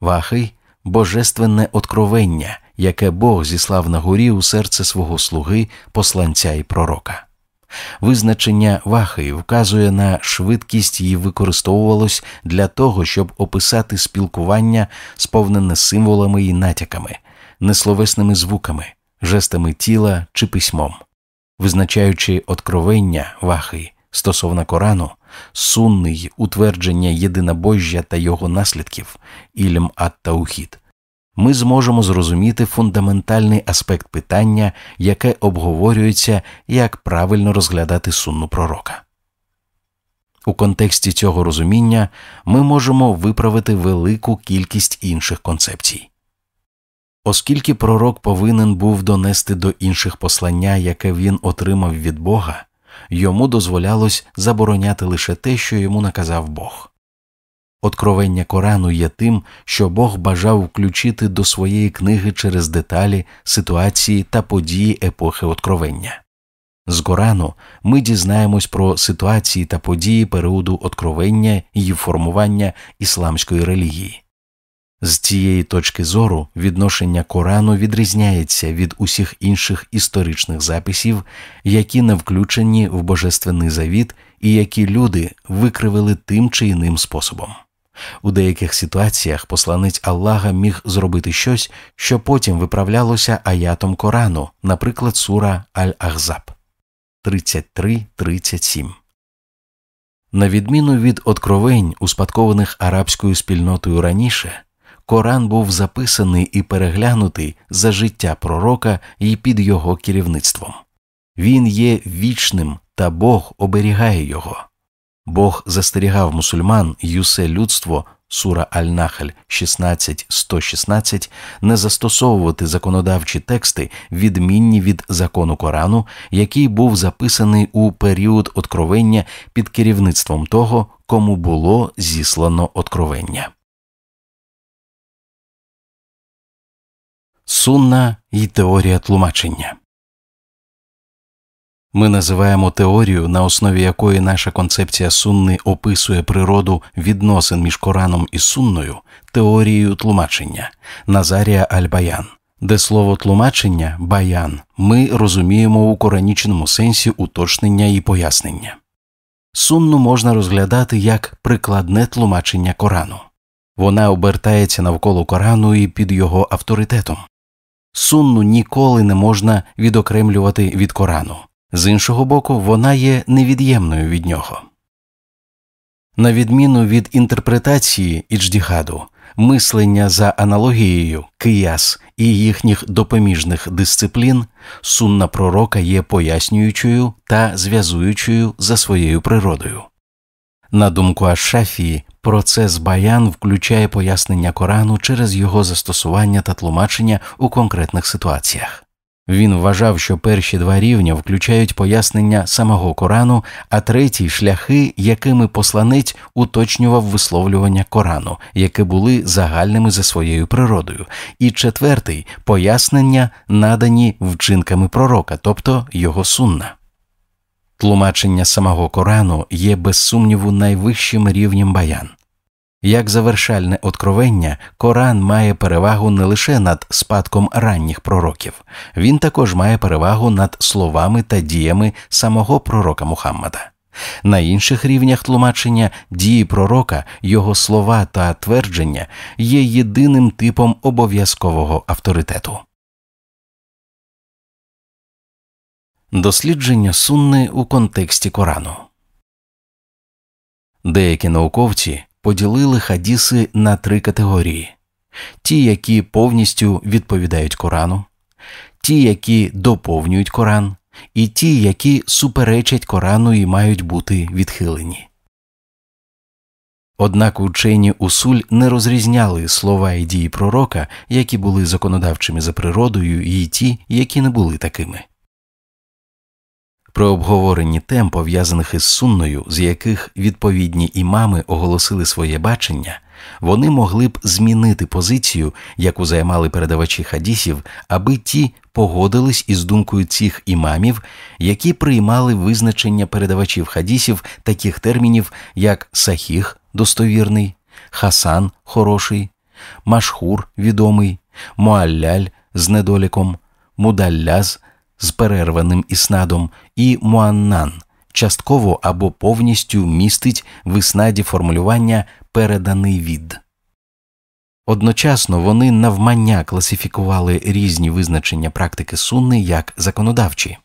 A: Вахий божественне откровення, яке Бог зіслав на горі у серце свого слуги, посланця і пророка. Визначення вахи вказує на швидкість її використовувалось для того, щоб описати спілкування, сповнене символами і натяками, несловесними звуками, жестами тіла чи письмом, визначаючи откровення вахи стосовно Корану, сунний утвердження єдинобожжя та його наслідків, ілм ат-таухід ми зможемо зрозуміти фундаментальний аспект питання, яке обговорюється, як правильно розглядати сунну пророка. У контексті цього розуміння ми можемо виправити велику кількість інших концепцій. Оскільки пророк повинен був донести до інших послання, яке він отримав від Бога, йому дозволялось забороняти лише те, що йому наказав Бог. Откровення Корану є тим, що Бог бажав включити до своєї книги через деталі, ситуації та події епохи Откровення. З Корану ми дізнаємось про ситуації та події періоду откровення і формування ісламської релігії. З цієї точки зору відношення Корану відрізняється від усіх інших історичних записів, які не включені в Божественний завіт і які люди викривили тим чи іним способом. У деяких ситуаціях посланець Аллаха міг зробити щось, що потім виправлялося аятом Корану, наприклад, сура Аль-Ахзаб 33-37. На відміну від откровень, успадкованих арабською спільнотою раніше, Коран був записаний і переглянутий за життя пророка і під його керівництвом. Він є вічним, та Бог оберігає його. Бог застерігав мусульман й усе людство. Сура Аль-Нахаль 16.116 не застосовувати законодавчі тексти, відмінні від закону Корану, який був записаний у період откровення
C: під керівництвом того, кому було зіслано откровення. Сунна і теорія тлумачення. Ми називаємо теорію, на основі
A: якої наша концепція сунни описує природу відносин між Кораном і сунною, теорією тлумачення Назарія Аль-Баян. Де слово тлумачення баян ми розуміємо у коранічному сенсі уточнення і пояснення. Сунну можна розглядати як прикладне тлумачення Корану. Вона обертається навколо Корану і під його авторитетом. Сунну ніколи не можна відокремлювати від Корану з іншого боку, вона є невід'ємною від нього. На відміну від інтерпретації ідждіхаду, мислення за аналогією кияс і їхніх допоміжних дисциплін, сунна пророка є пояснюючою та зв'язуючою за своєю природою. На думку Ашафії, процес баян включає пояснення Корану через його застосування та тлумачення у конкретних ситуаціях. Він вважав, що перші два рівня включають пояснення самого Корану, а третій шляхи, якими посланець уточнював висловлювання Корану, які були загальними за своєю природою, і четвертий пояснення, надані вчинками пророка, тобто його сунна. Тлумачення самого Корану є без сумніву найвищим рівнем баян. Як завершальне откровення, Коран має перевагу не лише над спадком ранніх пророків, він також має перевагу над словами та діями самого пророка Мухаммада. На інших рівнях тлумачення дії пророка, його слова та твердження
B: є єдиним типом обов'язкового авторитету. Дослідження сунни у контексті Корану. Деякі науковці поділили хадіси на три
A: категорії: ті, які повністю відповідають Корану, ті, які доповнюють Коран, і ті, які суперечать Корану і мають бути відхилені. Однак учені Усуль не розрізняли слова і дії пророка, які були законодавчими за природою, і ті, які не були такими. При обговоренні тем, пов'язаних із сунною, з яких відповідні імами оголосили своє бачення, вони могли б змінити позицію, яку займали передавачі хадісів, аби ті погодились із думкою цих імамів, які приймали визначення передавачів хадісів таких термінів, як сахіх достовірний, хасан хороший, машхур відомий, муалляль з недоліком, мудалляз – з перерваним існадом, і муаннан частково або повністю містить в існаді формулювання переданий від. Одночасно вони навмання класифікували різні визначення практики сунни як законодавчі.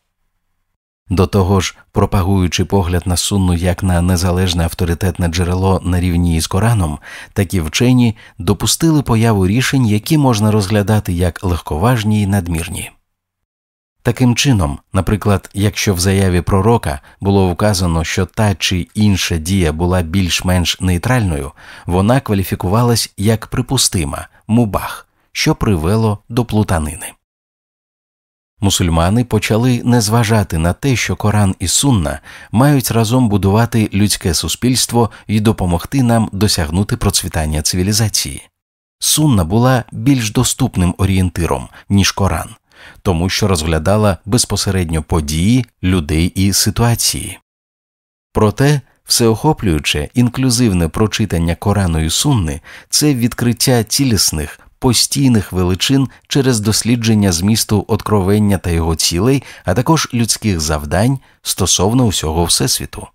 A: До того ж, пропагуючи погляд на сунну як на незалежне авторитетне джерело на рівні із Кораном, такі вчені допустили появу рішень, які можна розглядати як легковажні й надмірні. Таким чином, наприклад, якщо в заяві пророка було вказано, що та чи інша дія була більш-менш нейтральною, вона кваліфікувалась як припустима мубах, що привело до плутанини. Мусульмани почали не зважати на те, що Коран і Сунна мають разом будувати людське суспільство і допомогти нам досягнути процвітання цивілізації. Сунна була більш доступним орієнтиром, ніж Коран тому що розглядала безпосередньо події, людей і ситуації. Проте всеохоплююче, інклюзивне прочитання Корану і Сунни це відкриття цілісних. Постійних величин через дослідження змісту откровення та його цілей, а також людських завдань стосовно усього всесвіту.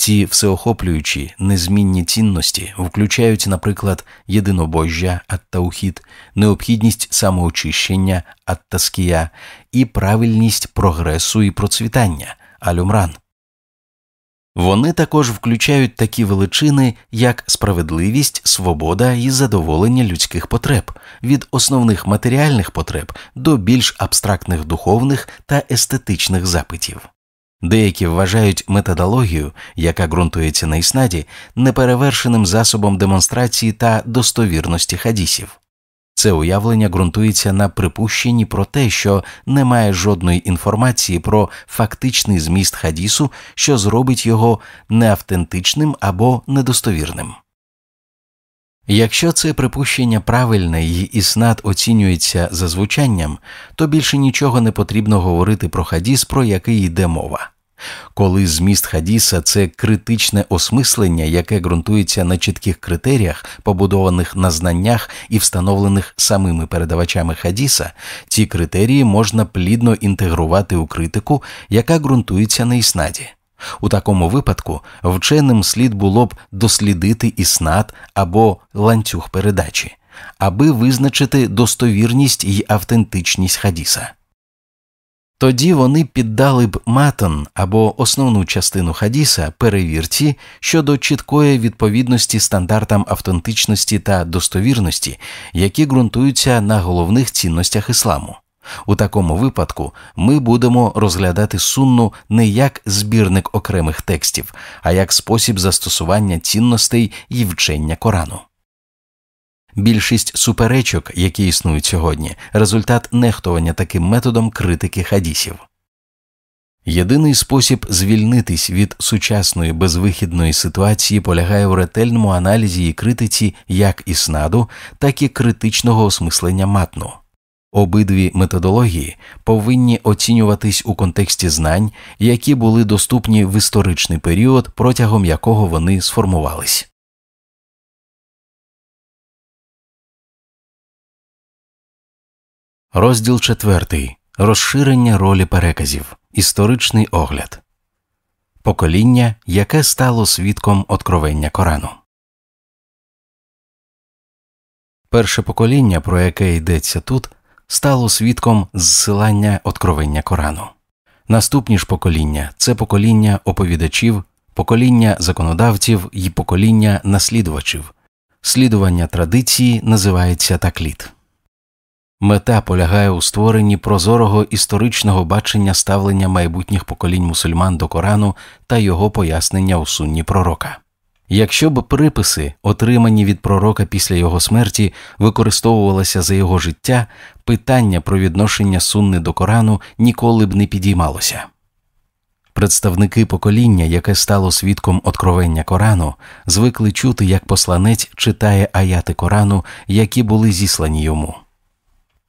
A: Ці всеохоплюючі незмінні цінності включають, наприклад, єдинобожжя аттаухід, необхідність самоочищення аттаскія і правильність прогресу і процвітання алюмран. Вони також включають такі величини, як справедливість, свобода і задоволення людських потреб, від основних матеріальних потреб до більш абстрактних духовних та естетичних запитів. Деякі вважають методологію, яка ґрунтується на існаді, неперевершеним засобом демонстрації та достовірності хадісів. Це уявлення ґрунтується на припущенні про те, що немає жодної інформації про фактичний зміст хадісу, що зробить його неавтентичним або недостовірним. Якщо це припущення правильне і існат оцінюється за звучанням, то більше нічого не потрібно говорити про хадіс, про який йде мова. Коли зміст хадіса це критичне осмислення, яке ґрунтується на чітких критеріях, побудованих на знаннях і встановлених самими передавачами хадіса, ці критерії можна плідно інтегрувати у критику, яка ґрунтується на існаді. У такому випадку вченим слід було б дослідити існат або ланцюг передачі, аби визначити достовірність і автентичність хадіса. Тоді вони піддали б матон або основну частину хадіса перевірці щодо чіткої відповідності стандартам автентичності та достовірності, які ґрунтуються на головних цінностях ісламу. У такому випадку ми будемо розглядати сунну не як збірник окремих текстів, а як спосіб застосування цінностей і вчення Корану. Більшість суперечок, які існують сьогодні, результат нехтування таким методом критики хадісів. Єдиний спосіб звільнитись від сучасної безвихідної ситуації полягає в ретельному аналізі і критиці як існаду, так і критичного осмислення матну. Обидві методології повинні оцінюватись у контексті знань, які були доступні в історичний
C: період, протягом якого вони сформувались. Розділ 4. розширення ролі переказів. Історичний огляд
B: покоління, яке стало свідком откровення Корану. Перше покоління, про яке йдеться тут стало свідком
A: зсилання откровення Корану. Наступні ж покоління це покоління оповідачів, покоління законодавців і покоління наслідувачів. Слідування традиції називається такліт. Мета полягає у створенні прозорого історичного бачення ставлення майбутніх поколінь мусульман до Корану та його пояснення у сунні пророка. Якщо б приписи, отримані від пророка після його смерті, використовувалися за його життя, питання про відношення сунни до Корану ніколи б не підіймалося. Представники покоління, яке стало свідком откровення Корану, звикли чути, як посланець читає аяти Корану, які були зіслані йому.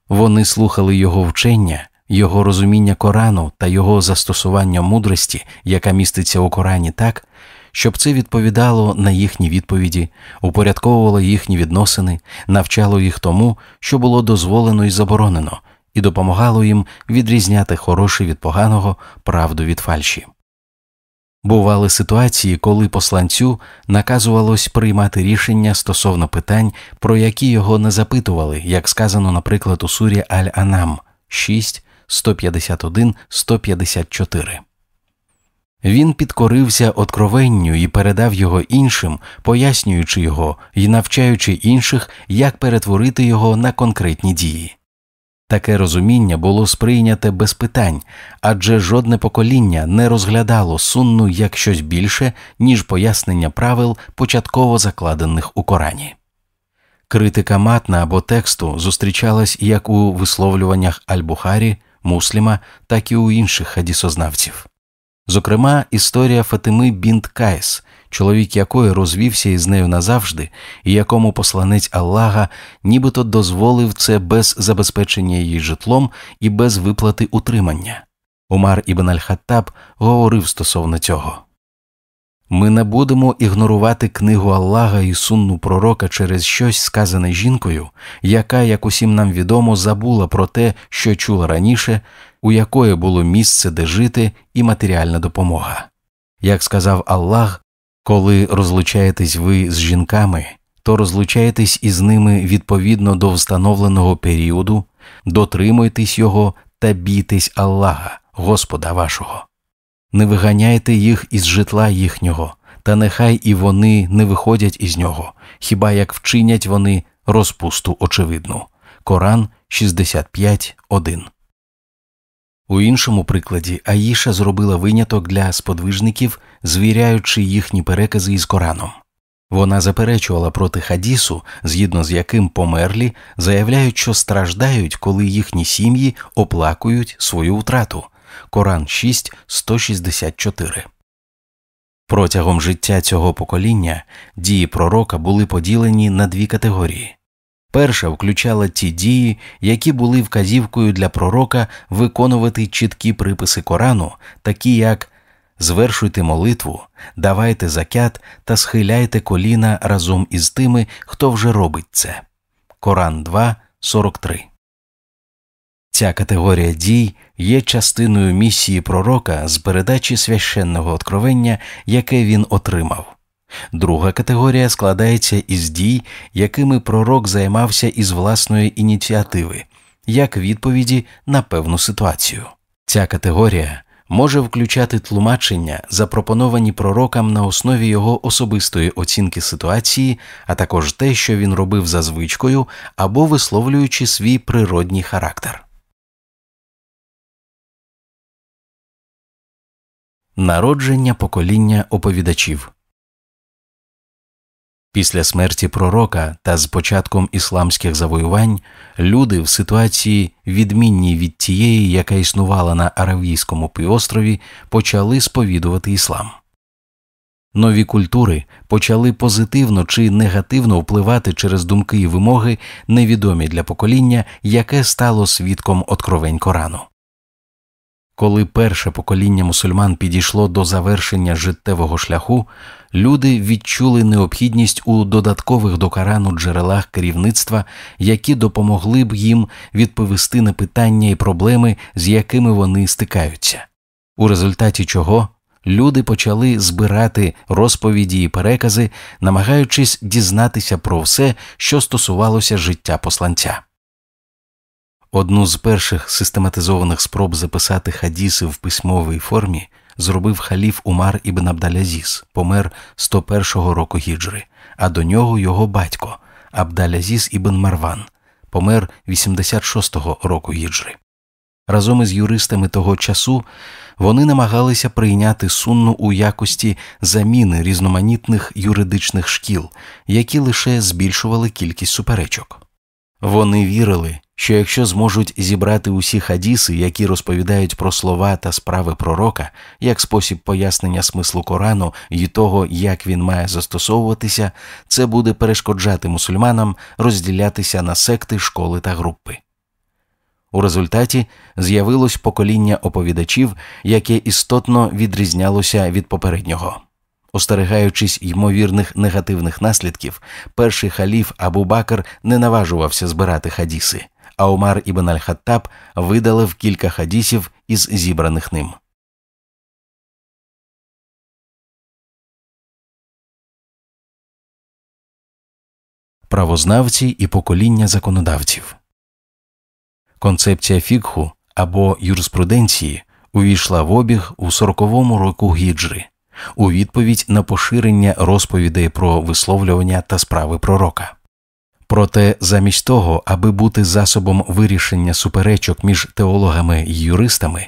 A: Вони слухали його вчення, його розуміння Корану та його застосування мудрості, яка міститься у Корані так щоб це відповідало на їхні відповіді, упорядковувало їхні відносини, навчало їх тому, що було дозволено і заборонено, і допомагало їм відрізняти хороше від поганого, правду від фальші. Бували ситуації, коли посланцю наказувалось приймати рішення стосовно питань, про які його не запитували, як сказано, наприклад, у сурі Аль Анам 6, 151, 154. Він підкорився откровенню і передав його іншим, пояснюючи його і навчаючи інших, як перетворити його на конкретні дії. Таке розуміння було сприйняте без питань, адже жодне покоління не розглядало сунну як щось більше, ніж пояснення правил, початково закладених у Корані. Критика матна або тексту зустрічалась як у висловлюваннях Аль-Бухарі, мусліма, так і у інших хадісознавців. Зокрема, історія Фатими Бінт Кайс, чоловік якої розвівся із нею назавжди, і якому посланець Аллаха нібито дозволив це без забезпечення її житлом і без виплати утримання. Умар ібн Аль-Хаттаб говорив стосовно цього. Ми не будемо ігнорувати книгу Аллаха і сунну пророка через щось сказане жінкою, яка, як усім нам відомо, забула про те, що чула раніше, у якої було місце, де жити і матеріальна допомога. Як сказав Аллах, коли розлучаєтесь ви з жінками, то розлучаєтесь із ними відповідно до встановленого періоду, дотримуйтесь його та бійтесь Аллаха, Господа вашого. Не виганяйте їх із житла їхнього, та нехай і вони не виходять із нього, хіба як вчинять вони розпусту очевидну. Коран 65.1 у іншому прикладі Аїша зробила виняток для сподвижників, звіряючи їхні перекази із Кораном. Вона заперечувала проти Хадісу, згідно з яким померлі, заявляють, що страждають, коли їхні сім'ї оплакують свою втрату. Коран 6, 164. Протягом життя цього покоління дії пророка були поділені на дві категорії Перша включала ті дії, які були вказівкою для пророка виконувати чіткі приписи Корану, такі як звершуйте молитву, давайте закят та схиляйте коліна разом із тими, хто вже робить це. Коран 2, 43. Ця категорія дій є частиною місії пророка з передачі священного откровення, яке він отримав. Друга категорія складається із дій, якими пророк займався із власної ініціативи, як відповіді на певну ситуацію. Ця категорія може включати тлумачення, запропоновані пророкам на основі його особистої оцінки ситуації, а також те, що він
C: робив за звичкою або висловлюючи свій природній характер. Народження покоління оповідачів Після смерті пророка та
A: з початком ісламських завоювань люди в ситуації, відмінній від тієї, яка існувала на Аравійському півострові, почали сповідувати іслам. Нові культури почали позитивно чи негативно впливати через думки і вимоги, невідомі для покоління, яке стало свідком откровень Корану. Коли перше покоління мусульман підійшло до завершення життєвого шляху, люди відчули необхідність у додаткових докарану джерелах керівництва, які допомогли б їм відповісти на питання і проблеми, з якими вони стикаються, у результаті чого люди почали збирати розповіді і перекази, намагаючись дізнатися про все, що стосувалося життя посланця. Одну з перших систематизованих спроб записати хадіси в письмовій формі зробив халіф Умар ібн Абдалязіс, помер 101 року гіджри, а до нього його батько Абдалязіс ібн Марван, помер 86-го року гіджри. Разом із юристами того часу вони намагалися прийняти сунну у якості заміни різноманітних юридичних шкіл, які лише збільшували кількість суперечок. Вони вірили, що якщо зможуть зібрати усі хадіси, які розповідають про слова та справи пророка, як спосіб пояснення смислу Корану і того, як він має застосовуватися, це буде перешкоджати мусульманам розділятися на секти, школи та групи. У результаті з'явилось покоління оповідачів, яке істотно відрізнялося від попереднього. Остерегаючись ймовірних негативних наслідків, перший халіф Абу
B: Бакр не наважувався збирати хадіси. Аумар ібн Аль-Хаттаб видалив
C: кілька хадісів із зібраних ним. Правознавці і покоління законодавців концепція фікху
A: або юриспруденції увійшла в обіг у 40-му року гіджри у відповідь на поширення розповідей про висловлювання та справи пророка. Проте, замість того, аби бути засобом вирішення суперечок між теологами і юристами,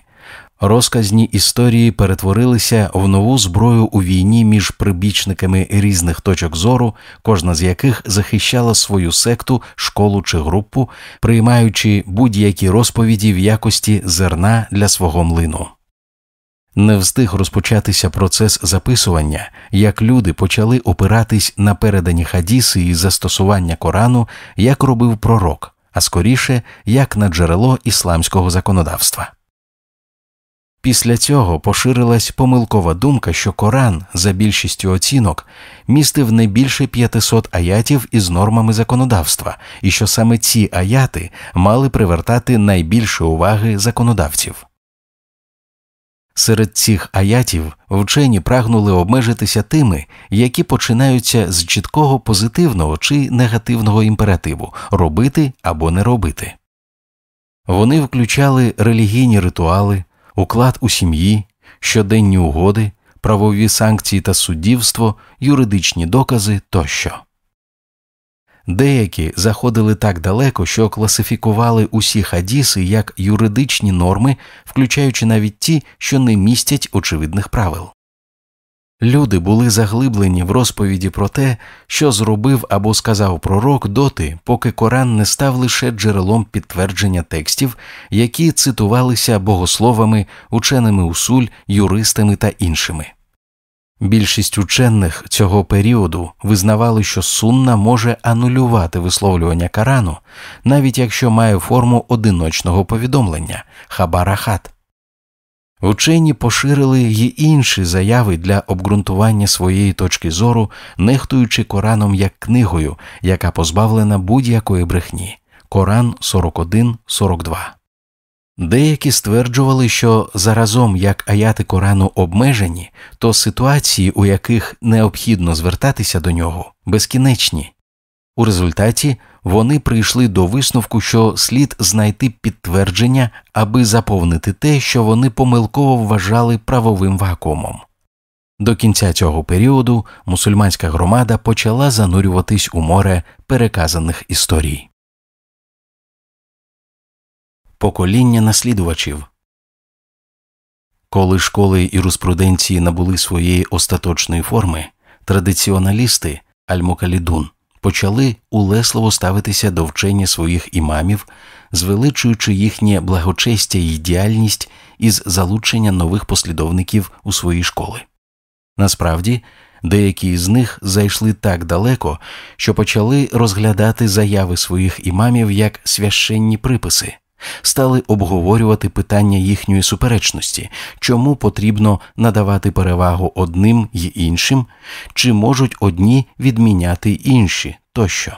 A: розказні історії перетворилися в нову зброю у війні між прибічниками різних точок зору, кожна з яких захищала свою секту, школу чи групу, приймаючи будь-які розповіді в якості зерна для свого млину. Не встиг розпочатися процес записування, як люди почали опиратись на передані хадіси і застосування Корану, як робив пророк, а скоріше як на джерело ісламського законодавства. Після цього поширилась помилкова думка, що Коран, за більшістю оцінок, містив не більше 500 аятів із нормами законодавства, і що саме ці аяти мали привертати найбільше уваги законодавців. Серед цих аятів вчені прагнули обмежитися тими, які починаються з чіткого позитивного чи негативного імперативу робити або не робити. Вони включали релігійні ритуали, уклад у сім'ї, щоденні угоди, правові санкції та суддівство, юридичні докази тощо. Деякі заходили так далеко, що класифікували усі хадіси як юридичні норми, включаючи навіть ті, що не містять очевидних правил. Люди були заглиблені в розповіді про те, що зробив або сказав пророк доти, поки Коран не став лише джерелом підтвердження текстів, які цитувалися богословами, ученими усуль, юристами та іншими. Більшість учених цього періоду визнавали, що сунна може анулювати висловлювання Корану, навіть якщо має форму одиночного повідомлення хабарахат. Учені поширили й інші заяви для обґрунтування своєї точки зору, нехтуючи Кораном як книгою, яка позбавлена будь-якої брехні. Коран 41, 42 Деякі стверджували, що заразом як аяти Корану обмежені, то ситуації, у яких необхідно звертатися до нього, безкінечні. У результаті вони прийшли до висновку, що слід знайти підтвердження, аби заповнити те, що вони помилково вважали правовим вакуумом. До кінця
B: цього періоду мусульманська громада почала занурюватись у море переказаних
C: історій покоління наслідувачів. Коли школи юриспруденції набули своєї
A: остаточної форми, традиціоналісти аль почали улесливо ставитися до вчення своїх імамів, звеличуючи їхнє благочестя і діяльність із залучення нових послідовників у свої школи. Насправді, деякі з них зайшли так далеко, що почали розглядати заяви своїх імамів як священні приписи стали обговорювати питання їхньої суперечності, чому потрібно надавати перевагу одним й іншим, чи можуть одні відміняти інші тощо.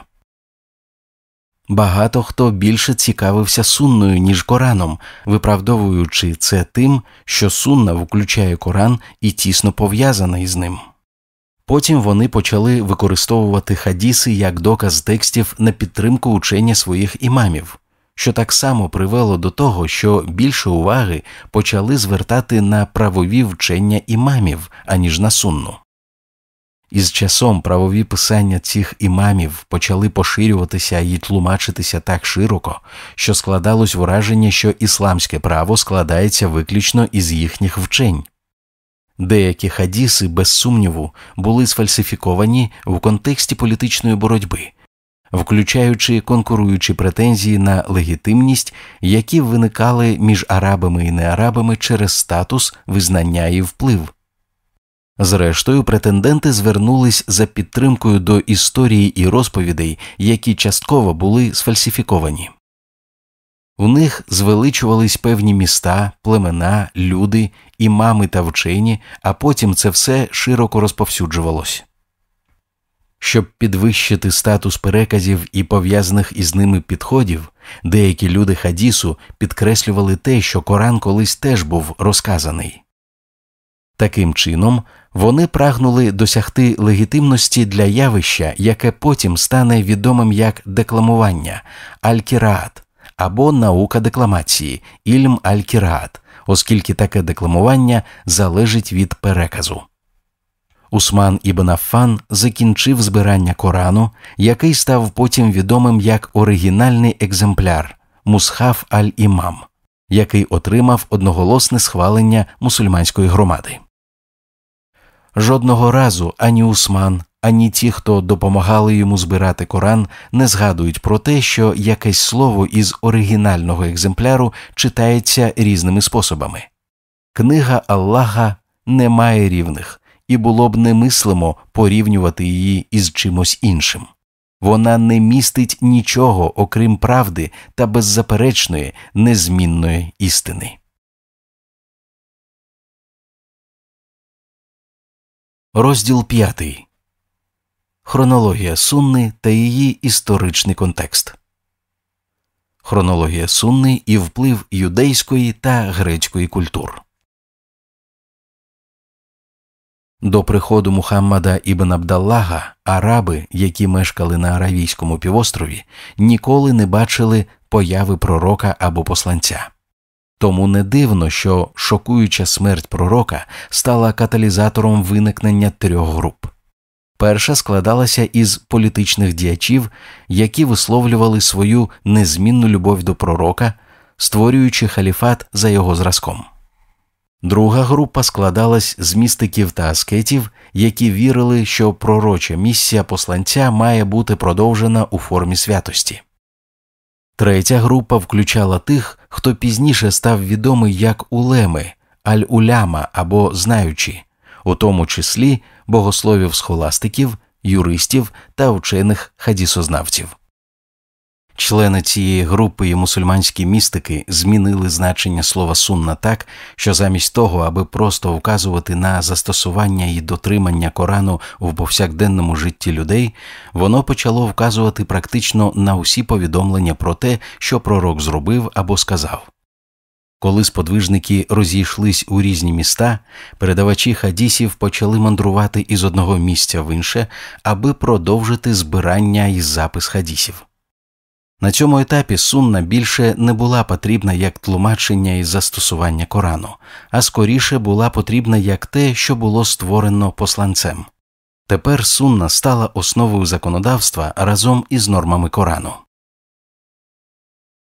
A: Багато хто більше цікавився сунною, ніж Кораном, виправдовуючи це тим, що сунна включає Коран і тісно пов'язана із ним. Потім вони почали використовувати хадіси як доказ текстів на підтримку учення своїх імамів що так само привело до того, що більше уваги почали звертати на правові вчення імамів, аніж на сунну. Із часом правові писання цих імамів почали поширюватися і тлумачитися так широко, що складалось враження, що ісламське право складається виключно із їхніх вчень. Деякі хадіси, без сумніву, були сфальсифіковані в контексті політичної боротьби, включаючи конкуруючі претензії на легітимність, які виникали між арабами і неарабами через статус визнання і вплив. Зрештою, претенденти звернулись за підтримкою до історії і розповідей, які частково були сфальсифіковані. У них звеличувались певні міста, племена, люди, імами та вчені, а потім це все широко розповсюджувалось. Щоб підвищити статус переказів і пов'язаних із ними підходів, деякі люди Хадісу підкреслювали те, що Коран колись теж був розказаний. Таким чином, вони прагнули досягти легітимності для явища, яке потім стане відомим як декламування аль-кіраат або наука декламації ільм аль-кіраат, оскільки таке декламування залежить від переказу. Усман Ібн Афан закінчив збирання Корану, який став потім відомим як оригінальний екземпляр Мусхаф аль-Імам, який отримав одноголосне схвалення мусульманської громади. Жодного разу ані Усман, ані ті, хто допомагали йому збирати Коран, не згадують про те, що якесь слово із оригінального екземпляру читається різними способами. Книга Аллаха не має рівних і було б немислимо порівнювати її із чимось іншим. Вона не містить
C: нічого, окрім правди та беззаперечної, незмінної істини. Розділ 5. Хронологія Сунни та її історичний
B: контекст. Хронологія Сунни і вплив юдейської та грецької культур. До приходу Мухаммада ібн Абдаллага араби, які мешкали на Аравійському
A: півострові, ніколи не бачили появи пророка або посланця. Тому не дивно, що шокуюча смерть пророка стала каталізатором виникнення трьох груп. Перша складалася із політичних діячів, які висловлювали свою незмінну любов до пророка, створюючи халіфат за його зразком. Друга група складалась з містиків та аскетів, які вірили, що пророча місія посланця має бути продовжена у формі святості. Третя група включала тих, хто пізніше став відомий як улеми, аль-уляма або знаючі, у тому числі богословів схоластиків, юристів та вчених хадісознавців. Члени цієї групи і мусульманські містики змінили значення слова сунна так, що замість того, аби просто вказувати на застосування і дотримання Корану в повсякденному житті людей, воно почало вказувати практично на усі повідомлення про те, що пророк зробив або сказав. Коли сподвижники розійшлись у різні міста, передавачі хадісів почали мандрувати із одного місця в інше, аби продовжити збирання і запис хадісів. На цьому етапі сунна більше не була потрібна як тлумачення і застосування Корану, а скоріше була потрібна як те, що було створено посланцем. Тепер сунна стала основою законодавства разом із нормами Корану.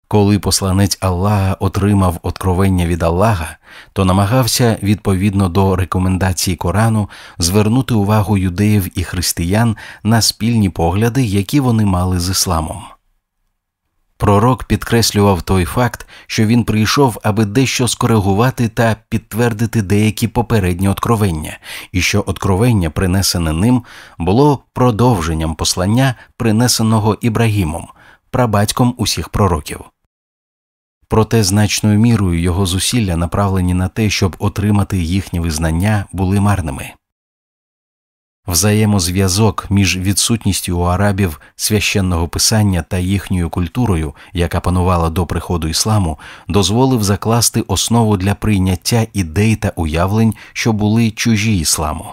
A: Коли посланець Аллаха отримав откровення від Аллаха, то намагався відповідно до рекомендацій Корану звернути увагу юдеїв і християн на спільні погляди, які вони мали з ісламом. Пророк підкреслював той факт, що він прийшов, аби дещо скоригувати та підтвердити деякі попередні откровення, і що откровення, принесене ним, було продовженням послання, принесеного Ібрагімом, прабатьком усіх пророків. Проте значною мірою його зусилля направлені на те, щоб отримати їхні визнання, були марними. Взаємозв'язок між відсутністю у арабів священного писання та їхньою культурою, яка панувала до приходу ісламу, дозволив закласти основу для прийняття ідей та уявлень, що були чужі ісламу.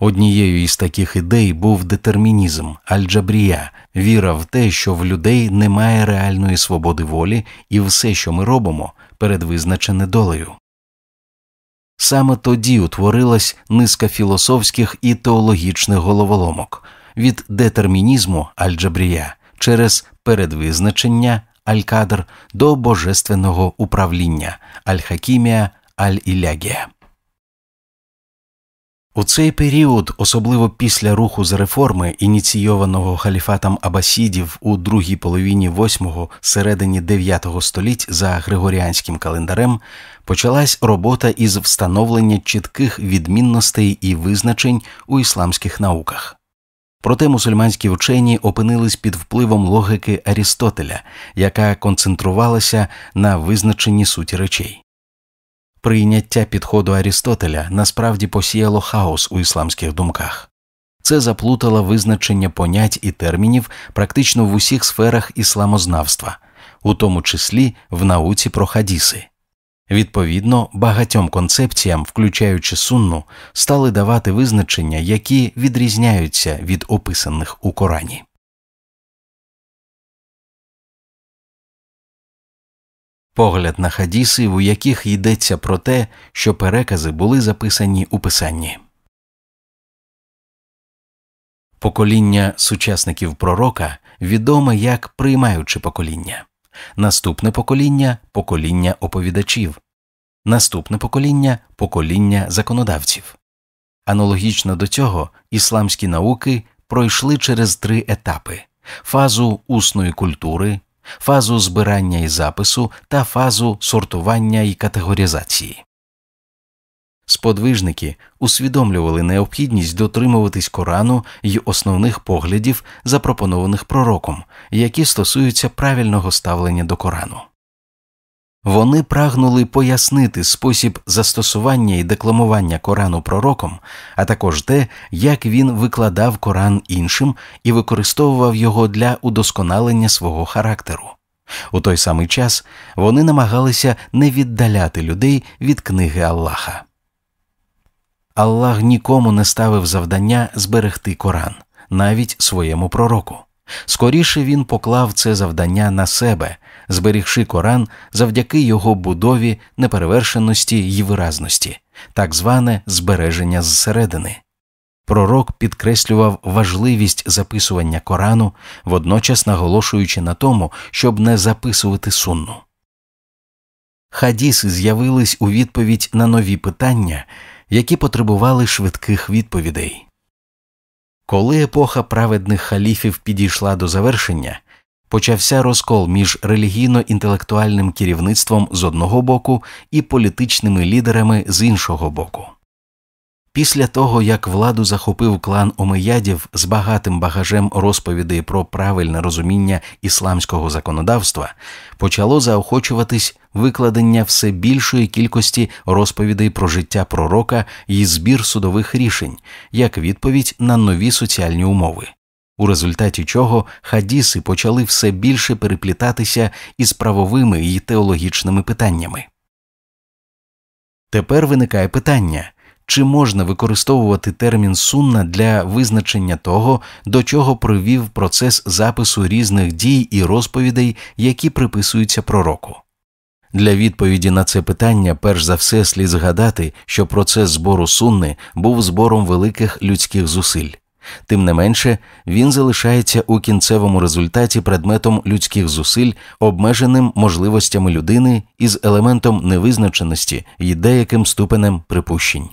A: Однією із таких ідей був детермінізм альджабрія віра в те, що в людей немає реальної свободи волі, і все, що ми робимо, передвизначене долею. Саме тоді утворилась низка філософських і теологічних головоломок від детермінізму Аль-Джабрія через передвизначення Аль-Кадр до божественного управління Альхакімія Аль-Ілягія. У цей період, особливо після руху з реформи, ініційованого халіфатом Абасідів у другій половині 8-го, середині 9-го століть за григоріанським календарем, почалась робота із встановлення чітких відмінностей і визначень у ісламських науках. Проте мусульманські вчені опинились під впливом логіки Арістотеля, яка концентрувалася на визначенні суті речей. Прийняття підходу Арістотеля насправді посіяло хаос у ісламських думках. Це заплутало визначення понять і термінів практично в усіх сферах ісламознавства, у тому числі в науці про хадіси. Відповідно, багатьом концепціям, включаючи сунну, стали давати
C: визначення, які відрізняються від описаних у Корані. погляд на хадіси, у яких йдеться про те, що перекази були записані у писанні.
B: Покоління сучасників пророка
A: відоме як приймаюче покоління, наступне покоління покоління оповідачів, наступне покоління покоління законодавців. Аналогічно до цього ісламські науки пройшли через три етапи фазу усної культури, фазу збирання і запису та фазу сортування і категоризації. Сподвижники усвідомлювали необхідність дотримуватись Корану й основних поглядів, запропонованих пророком, які стосуються правильного ставлення до Корану. Вони прагнули пояснити спосіб застосування і декламування Корану пророком, а також те, як він викладав Коран іншим і використовував його для удосконалення свого характеру. У той самий час вони намагалися не віддаляти людей від книги Аллаха. Аллах нікому не ставив завдання зберегти Коран, навіть своєму пророку. Скоріше він поклав це завдання на себе, зберігши Коран завдяки його будові, неперевершеності й виразності, так зване збереження зсередини. Пророк підкреслював важливість записування Корану, водночас наголошуючи на тому, щоб не записувати сунну. Хадіси з'явились у відповідь на нові питання, які потребували швидких відповідей. Коли епоха праведних халіфів підійшла до завершення, почався розкол між релігійно-інтелектуальним керівництвом з одного боку і політичними лідерами з іншого боку. Після того, як владу захопив клан Омеядів з багатим багажем розповідей про правильне розуміння ісламського законодавства, почало заохочуватись викладення все більшої кількості розповідей про життя пророка і збір судових рішень як відповідь на нові соціальні умови, у результаті чого хадіси почали все більше переплітатися із правовими і теологічними питаннями. Тепер виникає питання чи можна використовувати термін сунна для визначення того, до чого привів процес запису різних дій і розповідей, які приписуються пророку. Для відповіді на це питання перш за все слід згадати, що процес збору сунни був збором великих людських зусиль. Тим не менше, він залишається у кінцевому результаті предметом людських зусиль, обмеженим можливостями людини із елементом невизначеності і деяким ступенем припущень.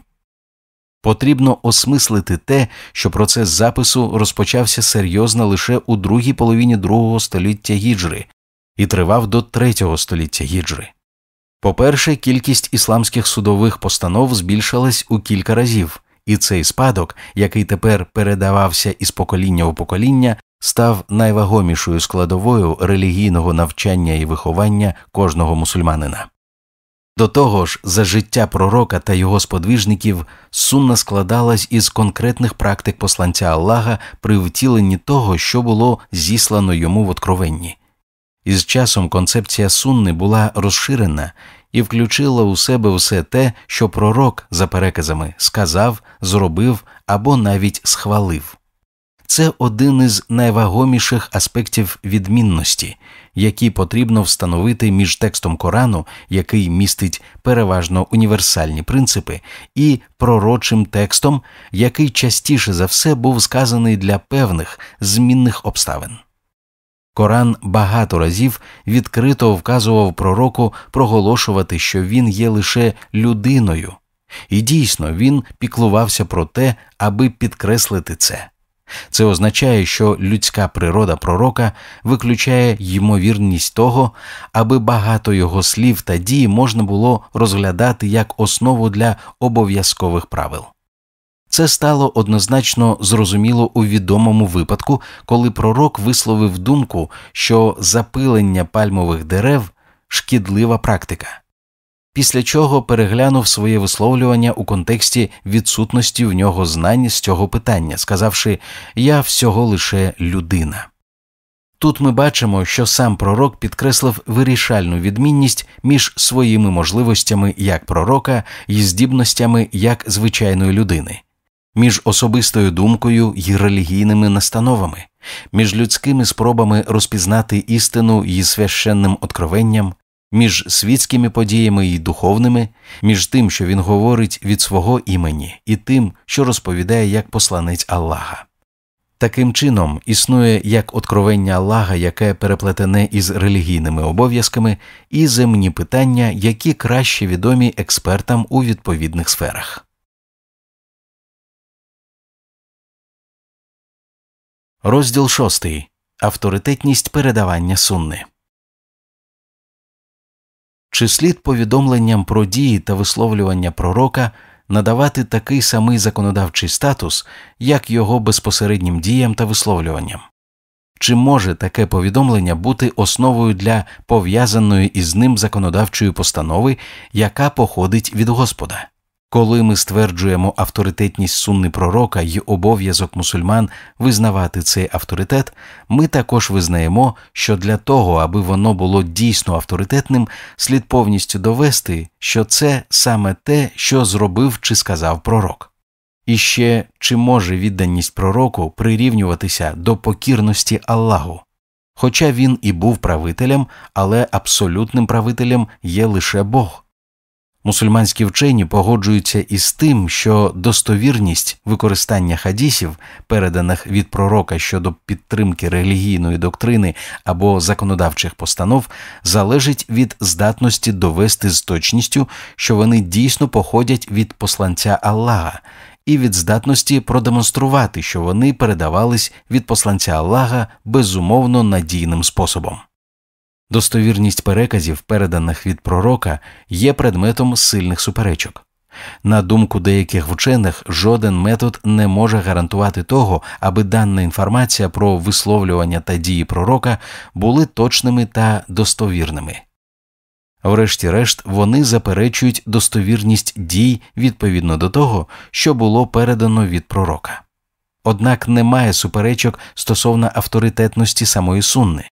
A: Потрібно осмислити те, що процес запису розпочався серйозно лише у другій половині другого століття гіджри і тривав до третього століття гіджри. По-перше, кількість ісламських судових постанов збільшилась у кілька разів, і цей спадок, який тепер передавався із покоління у покоління, став найвагомішою складовою релігійного навчання і виховання кожного мусульманина. До того ж, за життя пророка та його сподвижників сунна складалась із конкретних практик посланця Аллаха при втіленні того, що було зіслано йому в откровенні. Із часом концепція сунни була розширена і включила у себе все те, що пророк, за переказами, сказав, зробив або навіть схвалив. Це один із найвагоміших аспектів відмінності, які потрібно встановити між текстом Корану, який містить переважно універсальні принципи, і пророчим текстом, який частіше за все був сказаний для певних змінних обставин. Коран багато разів відкрито вказував пророку проголошувати, що він є лише людиною, і дійсно він піклувався про те, аби підкреслити це. Це означає, що людська природа пророка виключає ймовірність того, аби багато його слів та дій можна було розглядати як основу для обов'язкових правил. Це стало однозначно зрозуміло у відомому випадку, коли пророк висловив думку, що запилення пальмових дерев шкідлива практика після чого переглянув своє висловлювання у контексті відсутності в нього знань з цього питання, сказавши Я всього лише людина. Тут ми бачимо, що сам пророк підкреслив вирішальну відмінність між своїми можливостями як пророка і здібностями як звичайної людини, між особистою думкою і релігійними настановами, між людськими спробами розпізнати істину і священним откровенням, між світськими подіями і духовними, між тим, що він говорить від свого імені, і тим, що розповідає як посланець Аллаха. Таким чином існує як откровення Аллаха, яке переплетене із релігійними обов'язками, і земні питання, які
C: краще відомі експертам у відповідних сферах. Розділ 6. Авторитетність передавання сунни чи слід
A: повідомленням про дії та висловлювання пророка надавати такий самий законодавчий статус, як його безпосереднім діям та висловлюванням? Чи може таке повідомлення бути основою для пов'язаної із ним законодавчої постанови, яка походить від Господа? коли ми стверджуємо авторитетність сунни пророка й обов'язок мусульман визнавати цей авторитет, ми також визнаємо, що для того, аби воно було дійсно авторитетним, слід повністю довести, що це саме те, що зробив чи сказав пророк. І ще чи може відданість пророку прирівнюватися до покірності Аллаху? Хоча він і був правителем, але абсолютним правителем є лише Бог. Мусульманські вчені погоджуються із тим, що достовірність використання хадісів, переданих від пророка щодо підтримки релігійної доктрини або законодавчих постанов, залежить від здатності довести з точністю, що вони дійсно походять від посланця Аллаха, і від здатності продемонструвати, що вони передавались від посланця Аллаха безумовно надійним способом. Достовірність переказів, переданих від пророка, є предметом сильних суперечок. На думку деяких вчених, жоден метод не може гарантувати того, аби дана інформація про висловлювання та дії пророка були точними та достовірними. Врешті-решт, вони заперечують достовірність дій відповідно до того, що було передано від пророка. Однак немає суперечок стосовно авторитетності самої сунни.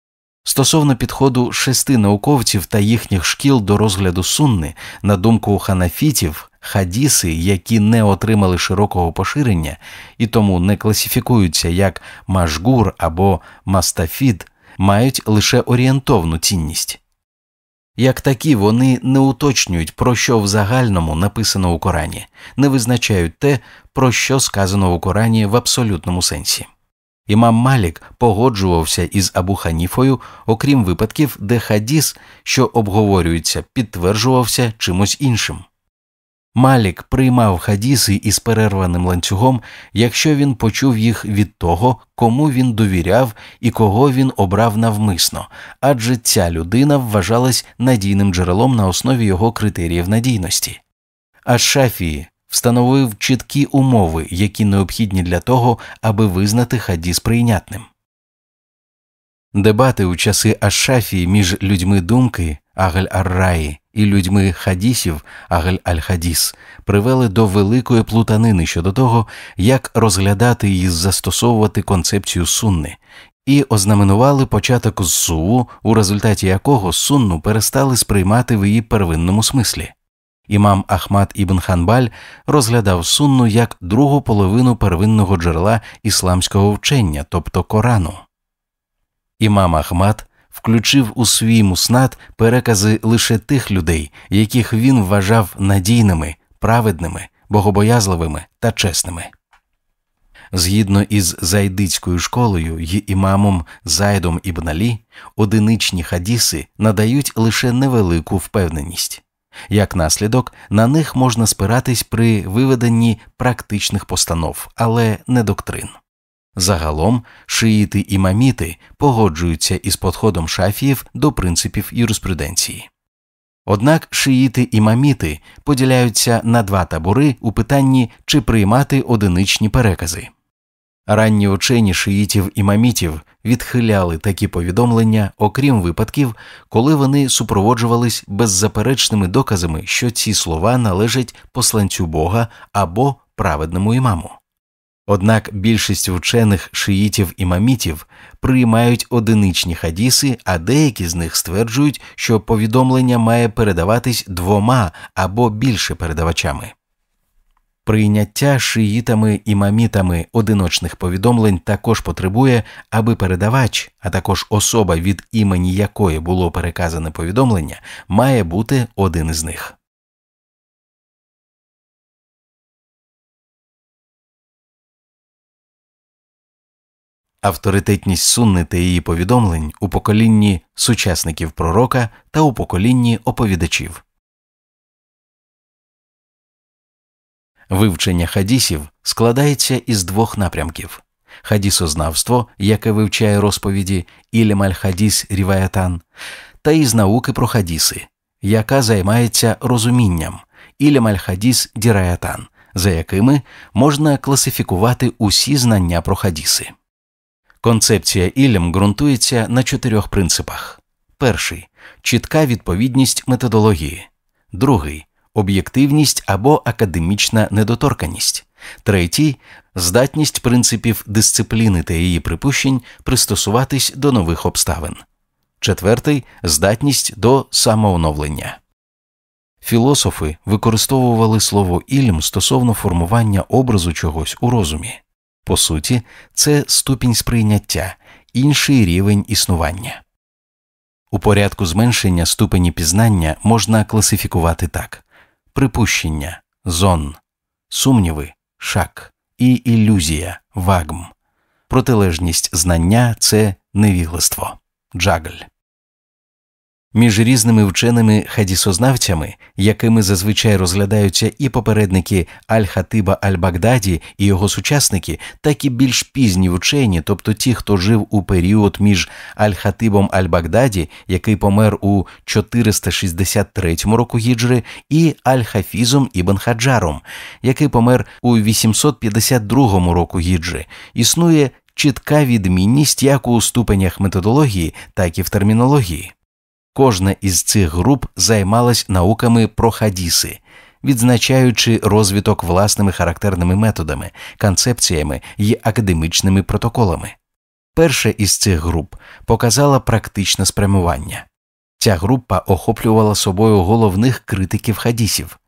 A: Стосовно підходу шести науковців та їхніх шкіл до розгляду сунни, на думку ханафітів, хадіси, які не отримали широкого поширення і тому не класифікуються як машгур або мастафід, мають лише орієнтовну цінність. Як такі вони не уточнюють, про що в загальному написано у Корані, не визначають те, про що сказано у Корані в абсолютному сенсі. Імам Малік погоджувався із Абу Ханіфою, окрім випадків, де хадіс, що обговорюється, підтверджувався чимось іншим. Малік приймав хадіси із перерваним ланцюгом, якщо він почув їх від того, кому він довіряв і кого він обрав навмисно, адже ця людина вважалась надійним джерелом на основі його критеріїв надійності. А шафії встановив чіткі умови, які необхідні для того, аби визнати хадіс прийнятним. Дебати у часи Ашафії між людьми думки Агаль Ар-Раї і людьми хадісів Агаль Аль-Хадіс привели до великої плутанини щодо того, як розглядати і застосовувати концепцію сунни, і ознаменували початок зсуу, у результаті якого сунну перестали сприймати в її первинному смислі. Імам Ахмад ібн Ханбаль розглядав сунну як другу половину первинного джерела ісламського вчення, тобто Корану. Імам Ахмад включив у свій муснат перекази лише тих людей, яких він вважав надійними, праведними, богобоязливими та чесними. Згідно із зайдицькою школою й імамом Зайдом ібн Алі, одиничні хадіси надають лише невелику впевненість. Як наслідок, на них можна спиратись при виведенні практичних постанов, але не доктрин. Загалом шиїти і маміти погоджуються із подходом шафіїв до принципів юриспруденції. Однак шиїти і маміти поділяються на два табори у питанні, чи приймати одиничні перекази. Ранні учені шиїтів і мамітів відхиляли такі повідомлення, окрім випадків, коли вони супроводжувались беззаперечними доказами, що ці слова належать посланцю Бога або праведному імаму. Однак більшість вчених шиїтів і мамітів приймають одиничні хадіси, а деякі з них стверджують, що повідомлення має передаватись двома або більше передавачами. Прийняття шиїтами і мамітами одиночних повідомлень також потребує, аби передавач, а також особа,
C: від імені якої було переказане повідомлення, має бути один із них. Авторитетність сунни та її повідомлень
B: у поколінні сучасників пророка та у поколінні оповідачів. Вивчення хадісів складається із двох напрямків: хадісознавство, яке вивчає розповіді
A: Ілемаль-Хадіс Ріваятан, та із науки про хадіси, яка займається розумінням ілімаль хадіс Діраятан, за якими можна класифікувати усі знання про хадіси. Концепція ілім ґрунтується на чотирьох принципах: перший чітка відповідність методології, другий об'єктивність або академічна недоторканість, третій здатність принципів дисципліни та її припущень пристосуватись до нових обставин, четвертий здатність до самооновлення. Філософи використовували слово ільм стосовно формування образу чогось у розумі. По суті, це ступінь сприйняття, інший рівень існування. У порядку зменшення ступені пізнання можна класифікувати так припущення зон, сумніви шак і ілюзія вагм. Протилежність знання це невігластво джагль. Між різними вченими хадісознавцями, якими зазвичай розглядаються і попередники Аль-Хатиба Аль-Багдаді і його сучасники, так і більш пізні вчені, тобто ті, хто жив у період між Аль-Хатибом Аль-Багдаді, який помер у 463 року гіджри, і Аль-Хафізом Ібн Хаджаром, який помер у 852 року гіджри, існує чітка відмінність як у ступенях методології, так і в термінології. Кожна із цих груп займалась науками про хадіси, відзначаючи розвиток власними характерними методами, концепціями і академічними протоколами. Перша із цих груп показала практичне спрямування. Ця група охоплювала собою головних критиків хадісів.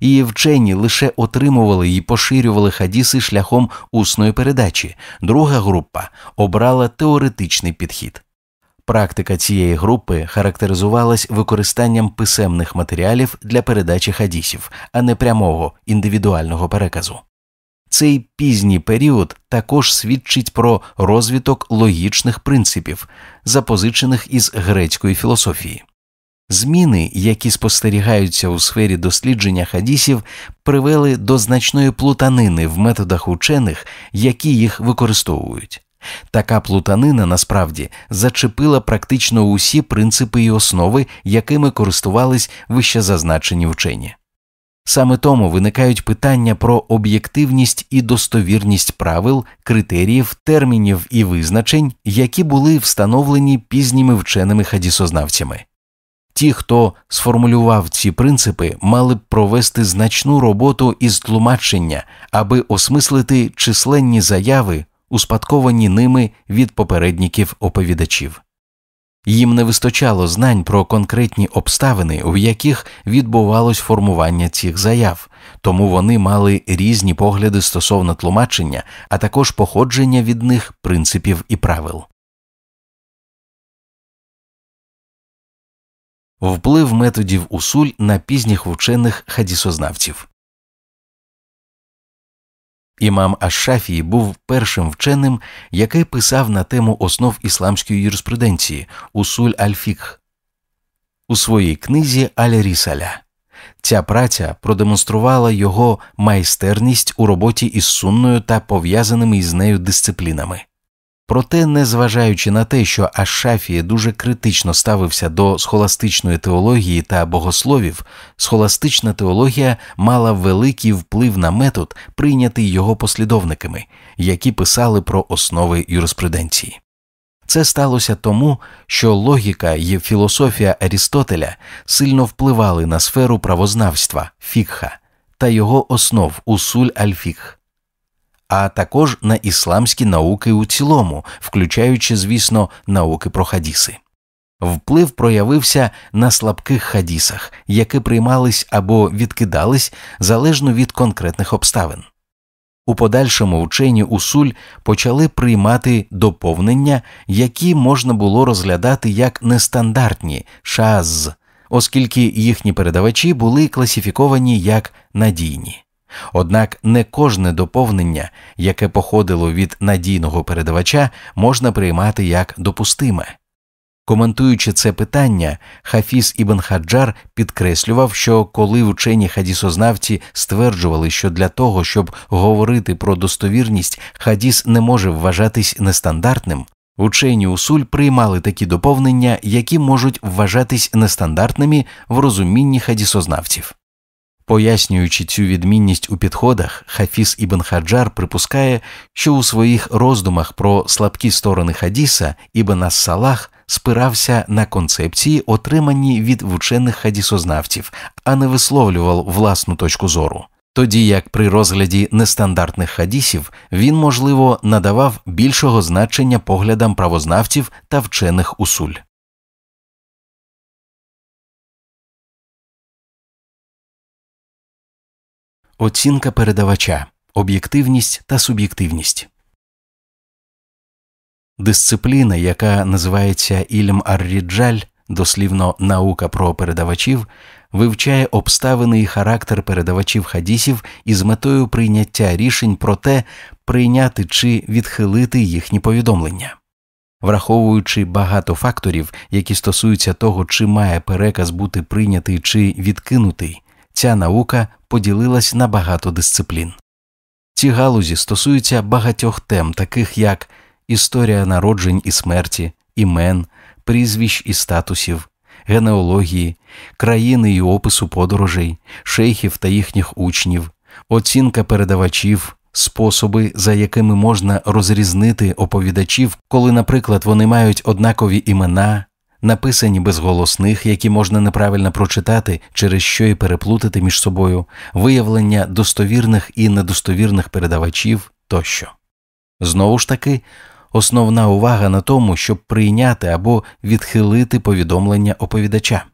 A: Її вчені лише отримували і поширювали хадіси шляхом усної передачі. Друга група обрала теоретичний підхід. Практика цієї групи характеризувалась використанням писемних матеріалів для передачі хадісів, а не прямого індивідуального переказу. Цей пізній період також свідчить про розвиток логічних принципів, запозичених із грецької філософії. Зміни, які спостерігаються у сфері дослідження хадісів, привели до значної плутанини в методах учених, які їх використовують. Така плутанина насправді зачепила практично усі принципи і основи, якими користувались вищезазначені вчені. Саме тому виникають питання про об'єктивність і достовірність правил, критеріїв, термінів і визначень, які були встановлені пізніми вченими хадісознавцями. Ті, хто сформулював ці принципи, мали б провести значну роботу із тлумачення, аби осмислити численні заяви успадковані ними від попередників оповідачів. Їм не вистачало знань про конкретні обставини, у яких відбувалось формування цих заяв, тому вони мали різні погляди стосовно тлумачення,
C: а також походження від них принципів і правил. Вплив методів усуль на пізніх вчених хадісознавців Імам Ашафії
A: був першим вченим, який писав на тему основ ісламської юриспруденції Усуль Аль-Фікх у своїй книзі Аль-Рісаля. Ця праця продемонструвала його майстерність у роботі із сунною та пов'язаними із нею дисциплінами. Проте, незважаючи на те, що Ашафія дуже критично ставився до схоластичної теології та богословів, схоластична теологія мала великий вплив на метод, прийнятий його послідовниками, які писали про основи юриспруденції. Це сталося тому, що логіка і філософія Арістотеля сильно впливали на сферу правознавства фікха та його основ усуль аль-фікх а також на ісламські науки у цілому, включаючи, звісно, науки про хадіси. Вплив проявився на слабких хадісах, які приймались або відкидались залежно від конкретних обставин. У подальшому вчені усуль почали приймати доповнення, які можна було розглядати як нестандартні шаз, оскільки їхні передавачі були класифіковані як надійні. Однак не кожне доповнення, яке походило від надійного передавача, можна приймати як допустиме. Коментуючи це питання, Хафіз Ібн Хаджар підкреслював, що коли вчені хадісознавці стверджували, що для того, щоб говорити про достовірність, хадіс не може вважатись нестандартним, учені усуль приймали такі доповнення, які можуть вважатись нестандартними в розумінні хадісознавців. Пояснюючи цю відмінність у підходах, Хафіс Ібн Хаджар припускає, що у своїх роздумах про слабкі сторони Хадіса Ібн Ас-Салах спирався на концепції, отримані від вчених хадісознавців, а не висловлював власну точку зору. Тоді як при розгляді нестандартних хадісів
C: він, можливо, надавав більшого значення поглядам правознавців та вчених усуль. Оцінка передавача, об'єктивність та суб'єктивність. Дисципліна, яка називається
A: Ільм Арріджаль, дослівно наука про передавачів, вивчає обставини і характер передавачів хадісів із метою прийняття рішень про те, прийняти чи відхилити їхні повідомлення. Враховуючи багато факторів, які стосуються того, чи має переказ бути прийнятий чи відкинутий, ця наука поділилась на багато дисциплін. Ці галузі стосуються багатьох тем, таких як історія народжень і смерті, імен, прізвищ і статусів, генеології, країни і опису подорожей, шейхів та їхніх учнів, оцінка передавачів. Способи, за якими можна розрізнити оповідачів, коли, наприклад, вони мають однакові імена, написані без голосних, які можна неправильно прочитати, через що й переплутати між собою, виявлення достовірних і недостовірних передавачів тощо. Знову ж таки, основна увага на тому, щоб прийняти або відхилити повідомлення оповідача.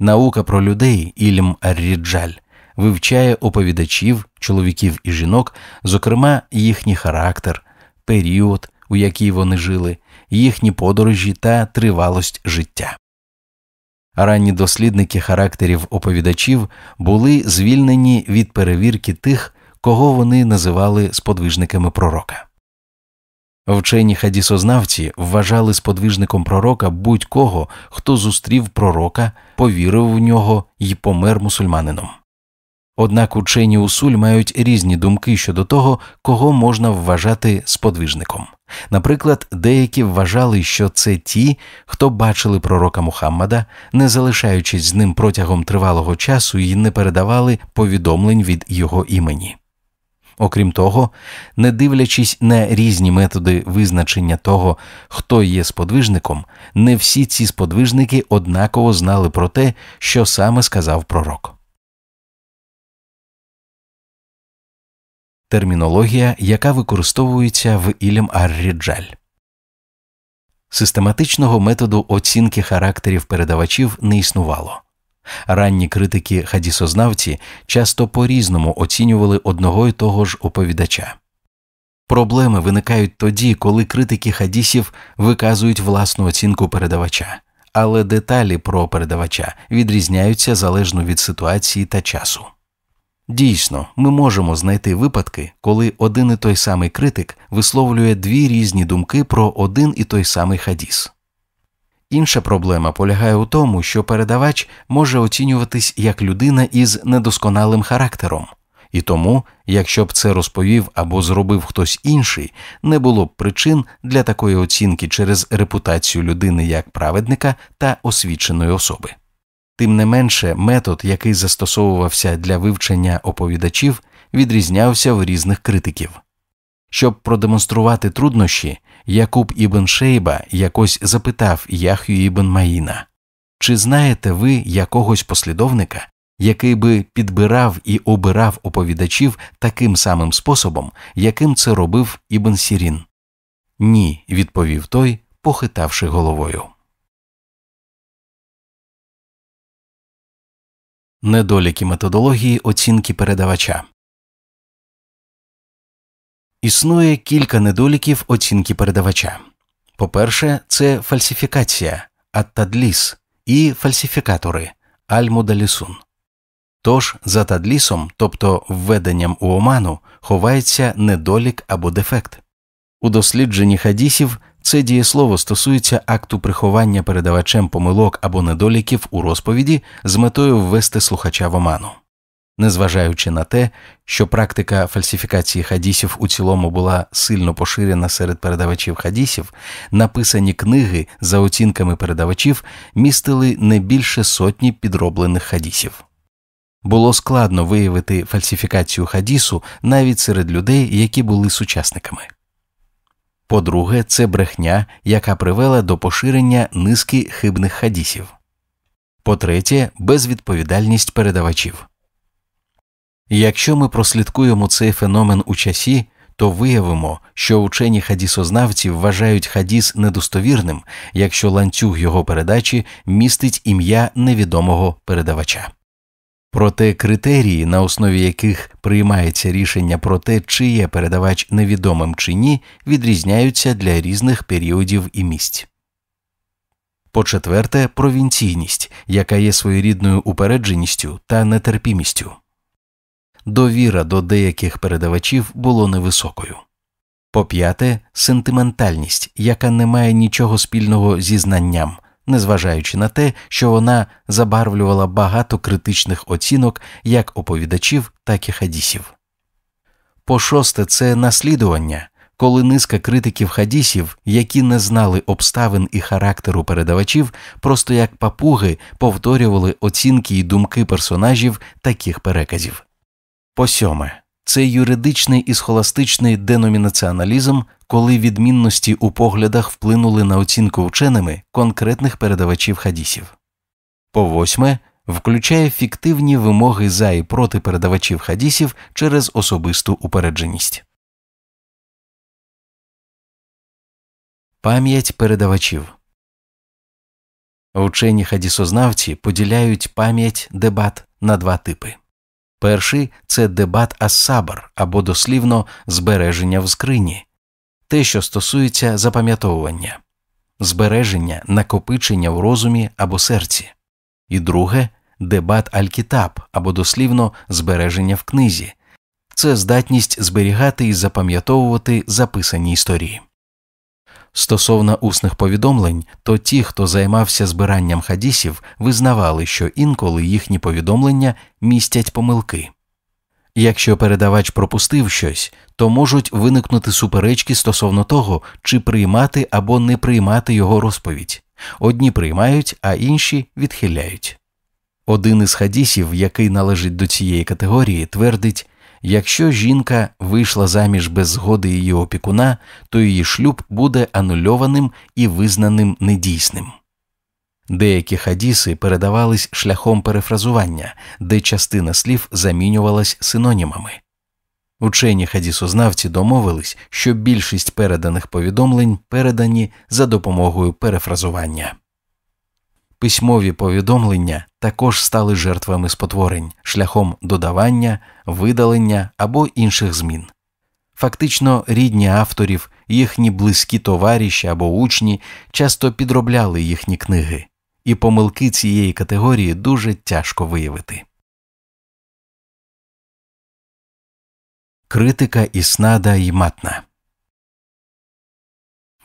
A: Наука про людей Ільм Ріджаль вивчає оповідачів, чоловіків і жінок, зокрема їхній характер, період, у який вони жили їхні подорожі та тривалость життя. Ранні дослідники характерів оповідачів були звільнені від перевірки тих, кого вони називали сподвижниками пророка. Вчені хадісознавці вважали сподвижником пророка будь-кого, хто зустрів пророка, повірив в нього і помер мусульманином. Однак учені усуль мають різні думки щодо того, кого можна вважати сподвижником. Наприклад, деякі вважали, що це ті, хто бачили пророка Мухаммада, не залишаючись з ним протягом тривалого часу і не передавали повідомлень від його імені. Окрім того, не дивлячись на різні методи визначення того, хто є сподвижником, не
B: всі ці сподвижники однаково знали про те, що саме сказав пророк.
C: термінологія, яка використовується в Ілім Арріджаль Систематичного методу
A: оцінки характерів передавачів не існувало. Ранні критики хадісознавці часто по різному оцінювали одного й того ж оповідача. Проблеми виникають тоді, коли критики хадісів виказують власну оцінку передавача, але деталі про передавача відрізняються залежно від ситуації та часу. Дійсно, ми можемо знайти випадки, коли один і той самий критик висловлює дві різні думки про один і той самий хадіс. Інша проблема полягає у тому, що передавач може оцінюватись як людина із недосконалим характером, і тому, якщо б це розповів або зробив хтось інший, не було б причин для такої оцінки через репутацію людини як праведника та освіченої особи. Тим не менше, метод, який застосовувався для вивчення оповідачів, відрізнявся в різних критиків. Щоб продемонструвати труднощі, Якуб Ібн Шейба якось запитав Яхю Ібн Маїна чи знаєте ви якогось послідовника, який би підбирав і обирав оповідачів таким самим способом, яким це робив
C: Ібн Сірін? Ні, відповів той, похитавши головою. Недоліки методології оцінки передавача існує
B: кілька недоліків оцінки передавача. По-перше, це фальсифікація
A: аттадліс і фальсифікатори альмудалісун. Тож за тадлісом, тобто введенням у оману, ховається недолік або дефект. У дослідженні хадісів це дієслово стосується акту приховання передавачем помилок або недоліків у розповіді з метою ввести слухача в оману. Незважаючи на те, що практика фальсифікації хадісів у цілому була сильно поширена серед передавачів хадісів, написані книги за оцінками передавачів містили не більше сотні підроблених хадісів. Було складно виявити фальсифікацію хадісу навіть серед людей, які були сучасниками. По-друге, це брехня, яка привела до поширення низки хибних хадісів. По-третє, безвідповідальність передавачів. Якщо ми прослідкуємо цей феномен у часі, то виявимо, що учені хадісознавці вважають хадіс недостовірним, якщо ланцюг його передачі містить ім'я невідомого передавача. Проте критерії, на основі яких приймається рішення про те, чи є передавач невідомим чи ні, відрізняються для різних періодів і місць. По четверте, провінційність, яка є своєрідною упередженістю та нетерпімістю. Довіра до деяких передавачів було невисокою. По п'яте, сентиментальність, яка не має нічого спільного зі знанням, незважаючи на те, що вона забарвлювала багато критичних оцінок як оповідачів, так і хадісів. По шосте, це наслідування, коли низка критиків хадісів, які не знали обставин і характеру передавачів, просто як папуги повторювали оцінки і думки персонажів таких переказів. По сьоме це юридичний і схоластичний деномінаціоналізм, коли відмінності у поглядах вплинули на оцінку вченими конкретних передавачів хадісів. По восьме включає фіктивні вимоги за
C: і проти передавачів хадісів через особисту упередженість. Пам'ять передавачів
B: Учені хадісознавці поділяють пам'ять дебат на два типи.
A: Перший це дебат ассабр, або дослівно збереження в скрині, те, що стосується запам'ятовування, збереження, накопичення в розумі або серці, і друге дебат алькітап або дослівно збереження в книзі, це здатність зберігати і запам'ятовувати записані історії. Стосовно усних повідомлень, то ті, хто займався збиранням хадісів, визнавали, що інколи їхні повідомлення містять помилки. Якщо передавач пропустив щось, то можуть виникнути суперечки стосовно того, чи приймати або не приймати його розповідь. Одні приймають, а інші відхиляють. Один із хадісів, який належить до цієї категорії, твердить Якщо жінка вийшла заміж без згоди її опікуна, то її шлюб буде анульованим і визнаним недійсним. Деякі хадіси передавались шляхом перефразування, де частина слів замінювалась синонімами. Учені хадісознавці домовились, що більшість переданих повідомлень передані за допомогою перефразування. Письмові повідомлення також стали жертвами спотворень шляхом додавання, видалення або інших змін. Фактично, рідні авторів, їхні близькі товариші або учні часто підробляли їхні
B: книги, і помилки цієї категорії дуже тяжко виявити.
C: Критика Існада і матна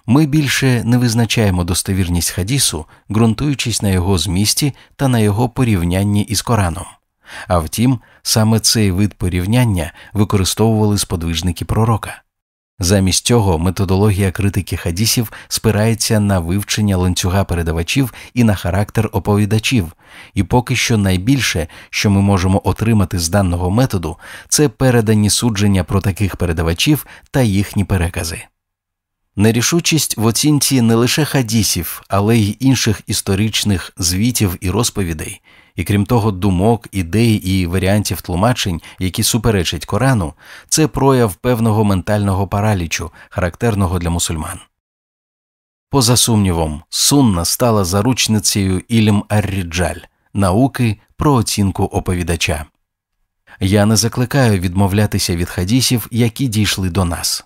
C: ми більше не визначаємо достовірність хадісу,
A: ґрунтуючись на його змісті та на його порівнянні із Кораном. А втім, саме цей вид порівняння використовували сподвижники пророка. Замість цього методологія критики хадісів спирається на вивчення ланцюга передавачів і на характер оповідачів, і поки що найбільше, що ми можемо отримати з даного методу, це передані судження про таких передавачів та їхні перекази. Нерішучість в оцінці не лише хадісів, але й інших історичних звітів і розповідей, і крім того, думок, ідей і варіантів тлумачень, які суперечать Корану, це прояв певного ментального паралічу, характерного для мусульман. Поза сумнівом, сунна стала заручницею Ілім Арріджаль науки про оцінку оповідача. Я не закликаю відмовлятися від хадісів, які дійшли до нас.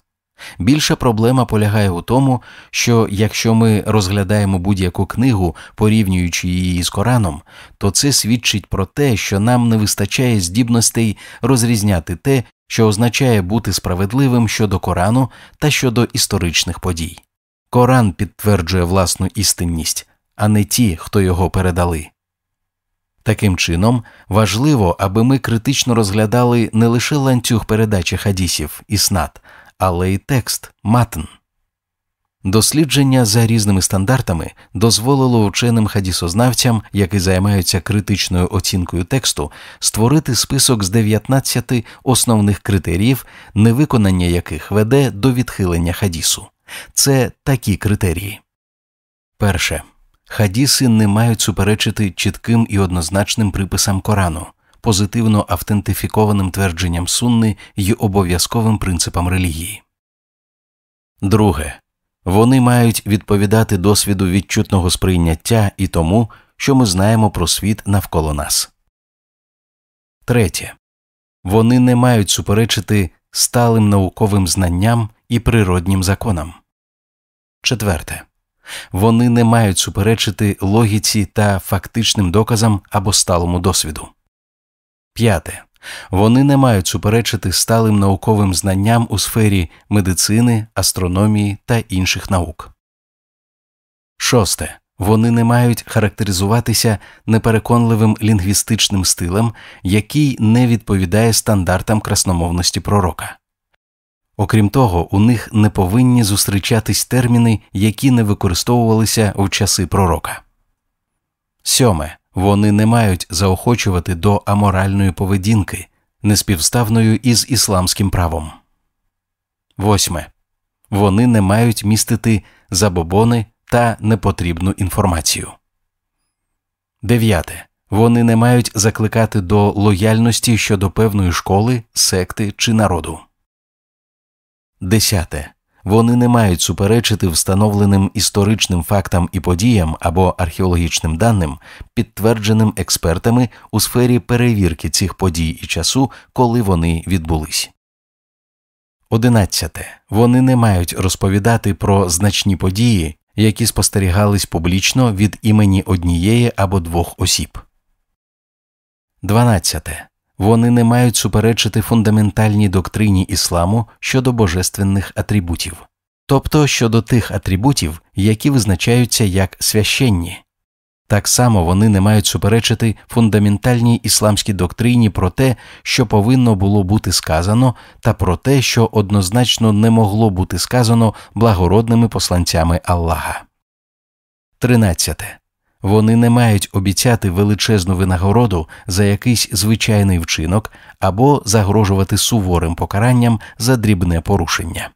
A: Більша проблема полягає у тому, що якщо ми розглядаємо будь-яку книгу, порівнюючи її з Кораном, то це свідчить про те, що нам не вистачає здібностей розрізняти те, що означає бути справедливим щодо Корану та щодо історичних подій. Коран підтверджує власну істинність, а не ті, хто його передали. Таким чином, важливо, аби ми критично розглядали не лише ланцюг передачі хадісів і снат, але й текст матн. Дослідження за різними стандартами дозволило ученим хадісознавцям, які займаються критичною оцінкою тексту, створити список з 19 основних критеріїв, невиконання яких веде до відхилення хадісу. Це такі критерії. Перше. Хадіси не мають суперечити чітким і однозначним приписам Корану позитивно автентифікованим твердженням сунни й обов'язковим принципам релігії. Друге. Вони мають відповідати досвіду відчутного сприйняття і тому, що ми знаємо про світ навколо нас. Третє. Вони не мають суперечити сталим науковим знанням і природнім законам. Четверте. Вони не мають суперечити логіці та фактичним доказам або сталому досвіду. П'яте. Вони не мають суперечити сталим науковим знанням у сфері медицини, астрономії та інших наук. Шосте. Вони не мають характеризуватися непереконливим лінгвістичним стилем, який не відповідає стандартам красномовності пророка. Окрім того, у них не повинні зустрічатись терміни, які не використовувалися в часи пророка. Сьоме. Вони не мають заохочувати до аморальної поведінки, неспівставною із ісламським правом. Восьме. Вони не мають містити забобони та непотрібну інформацію. Дев'яте. Вони не мають закликати до лояльності щодо певної школи, секти чи народу. Десяте. Вони не мають суперечити встановленим історичним фактам і подіям або археологічним даним, підтвердженим експертами у сфері перевірки цих подій і часу, коли вони відбулись. Одинадцяте вони не мають розповідати про значні події, які спостерігались публічно від імені однієї або двох осіб. Дванадцяте вони не мають суперечити фундаментальній доктрині ісламу щодо божественних атрибутів, тобто щодо тих атрибутів, які визначаються як священні. Так само вони не мають суперечити фундаментальній ісламській доктрині про те, що повинно було бути сказано, та про те, що однозначно не могло бути сказано благородними посланцями Аллаха. 13. Вони не мають обіцяти величезну винагороду за якийсь звичайний вчинок або загрожувати суворим покаранням за дрібне порушення.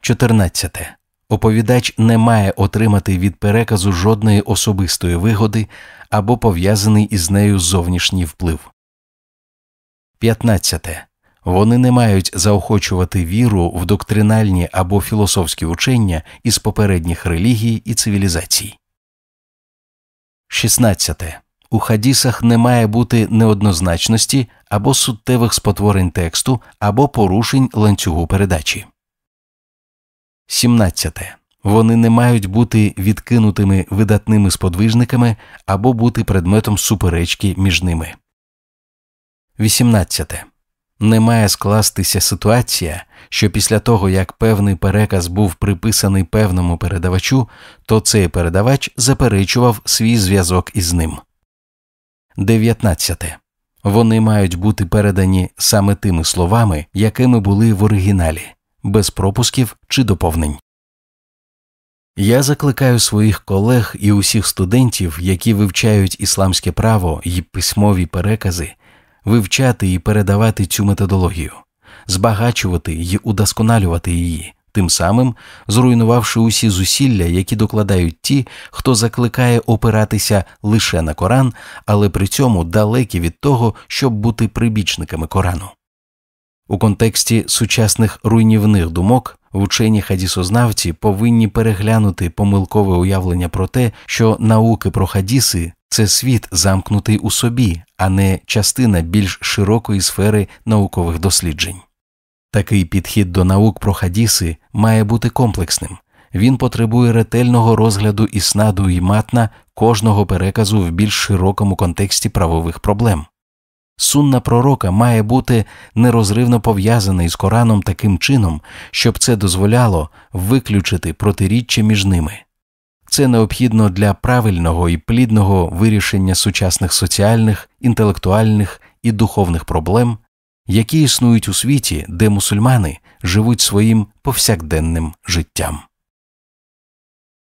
A: 14. Оповідач не має отримати від переказу жодної особистої вигоди або пов'язаний із нею зовнішній вплив. 15. Вони не мають заохочувати віру в доктринальні або філософські учення із попередніх релігій і цивілізацій. 16. У хадісах не має бути неоднозначності або суттєвих спотворень тексту, або порушень ланцюгу передачі. 17. Вони не мають бути відкинутими видатними сподвижниками або бути предметом суперечки між ними. 18. Не має скластися ситуація, що після того, як певний переказ був приписаний певному передавачу, то цей передавач заперечував свій зв'язок із ним. 19. Вони мають бути передані саме тими словами, якими були в оригіналі, без пропусків чи доповнень. Я закликаю своїх колег і усіх студентів, які вивчають ісламське право і письмові перекази, вивчати і передавати цю методологію, збагачувати і удосконалювати її, тим самим зруйнувавши усі зусилля, які докладають ті, хто закликає опиратися лише на Коран, але при цьому далекі від того, щоб бути прибічниками Корану. У контексті сучасних руйнівних думок вчені хадісознавці повинні переглянути помилкове уявлення про те, що науки про хадіси це світ замкнутий у собі, а не частина більш широкої сфери наукових досліджень. Такий підхід до наук про хадіси має бути комплексним. Він потребує ретельного розгляду і снаду і матна кожного переказу в більш широкому контексті правових проблем. Сунна пророка має бути нерозривно пов'язаний з Кораном таким чином, щоб це дозволяло виключити протиріччя між ними. Це необхідно для правильного і плідного вирішення сучасних соціальних, інтелектуальних і
B: духовних проблем, які існують у світі, де мусульмани живуть своїм повсякденним життям.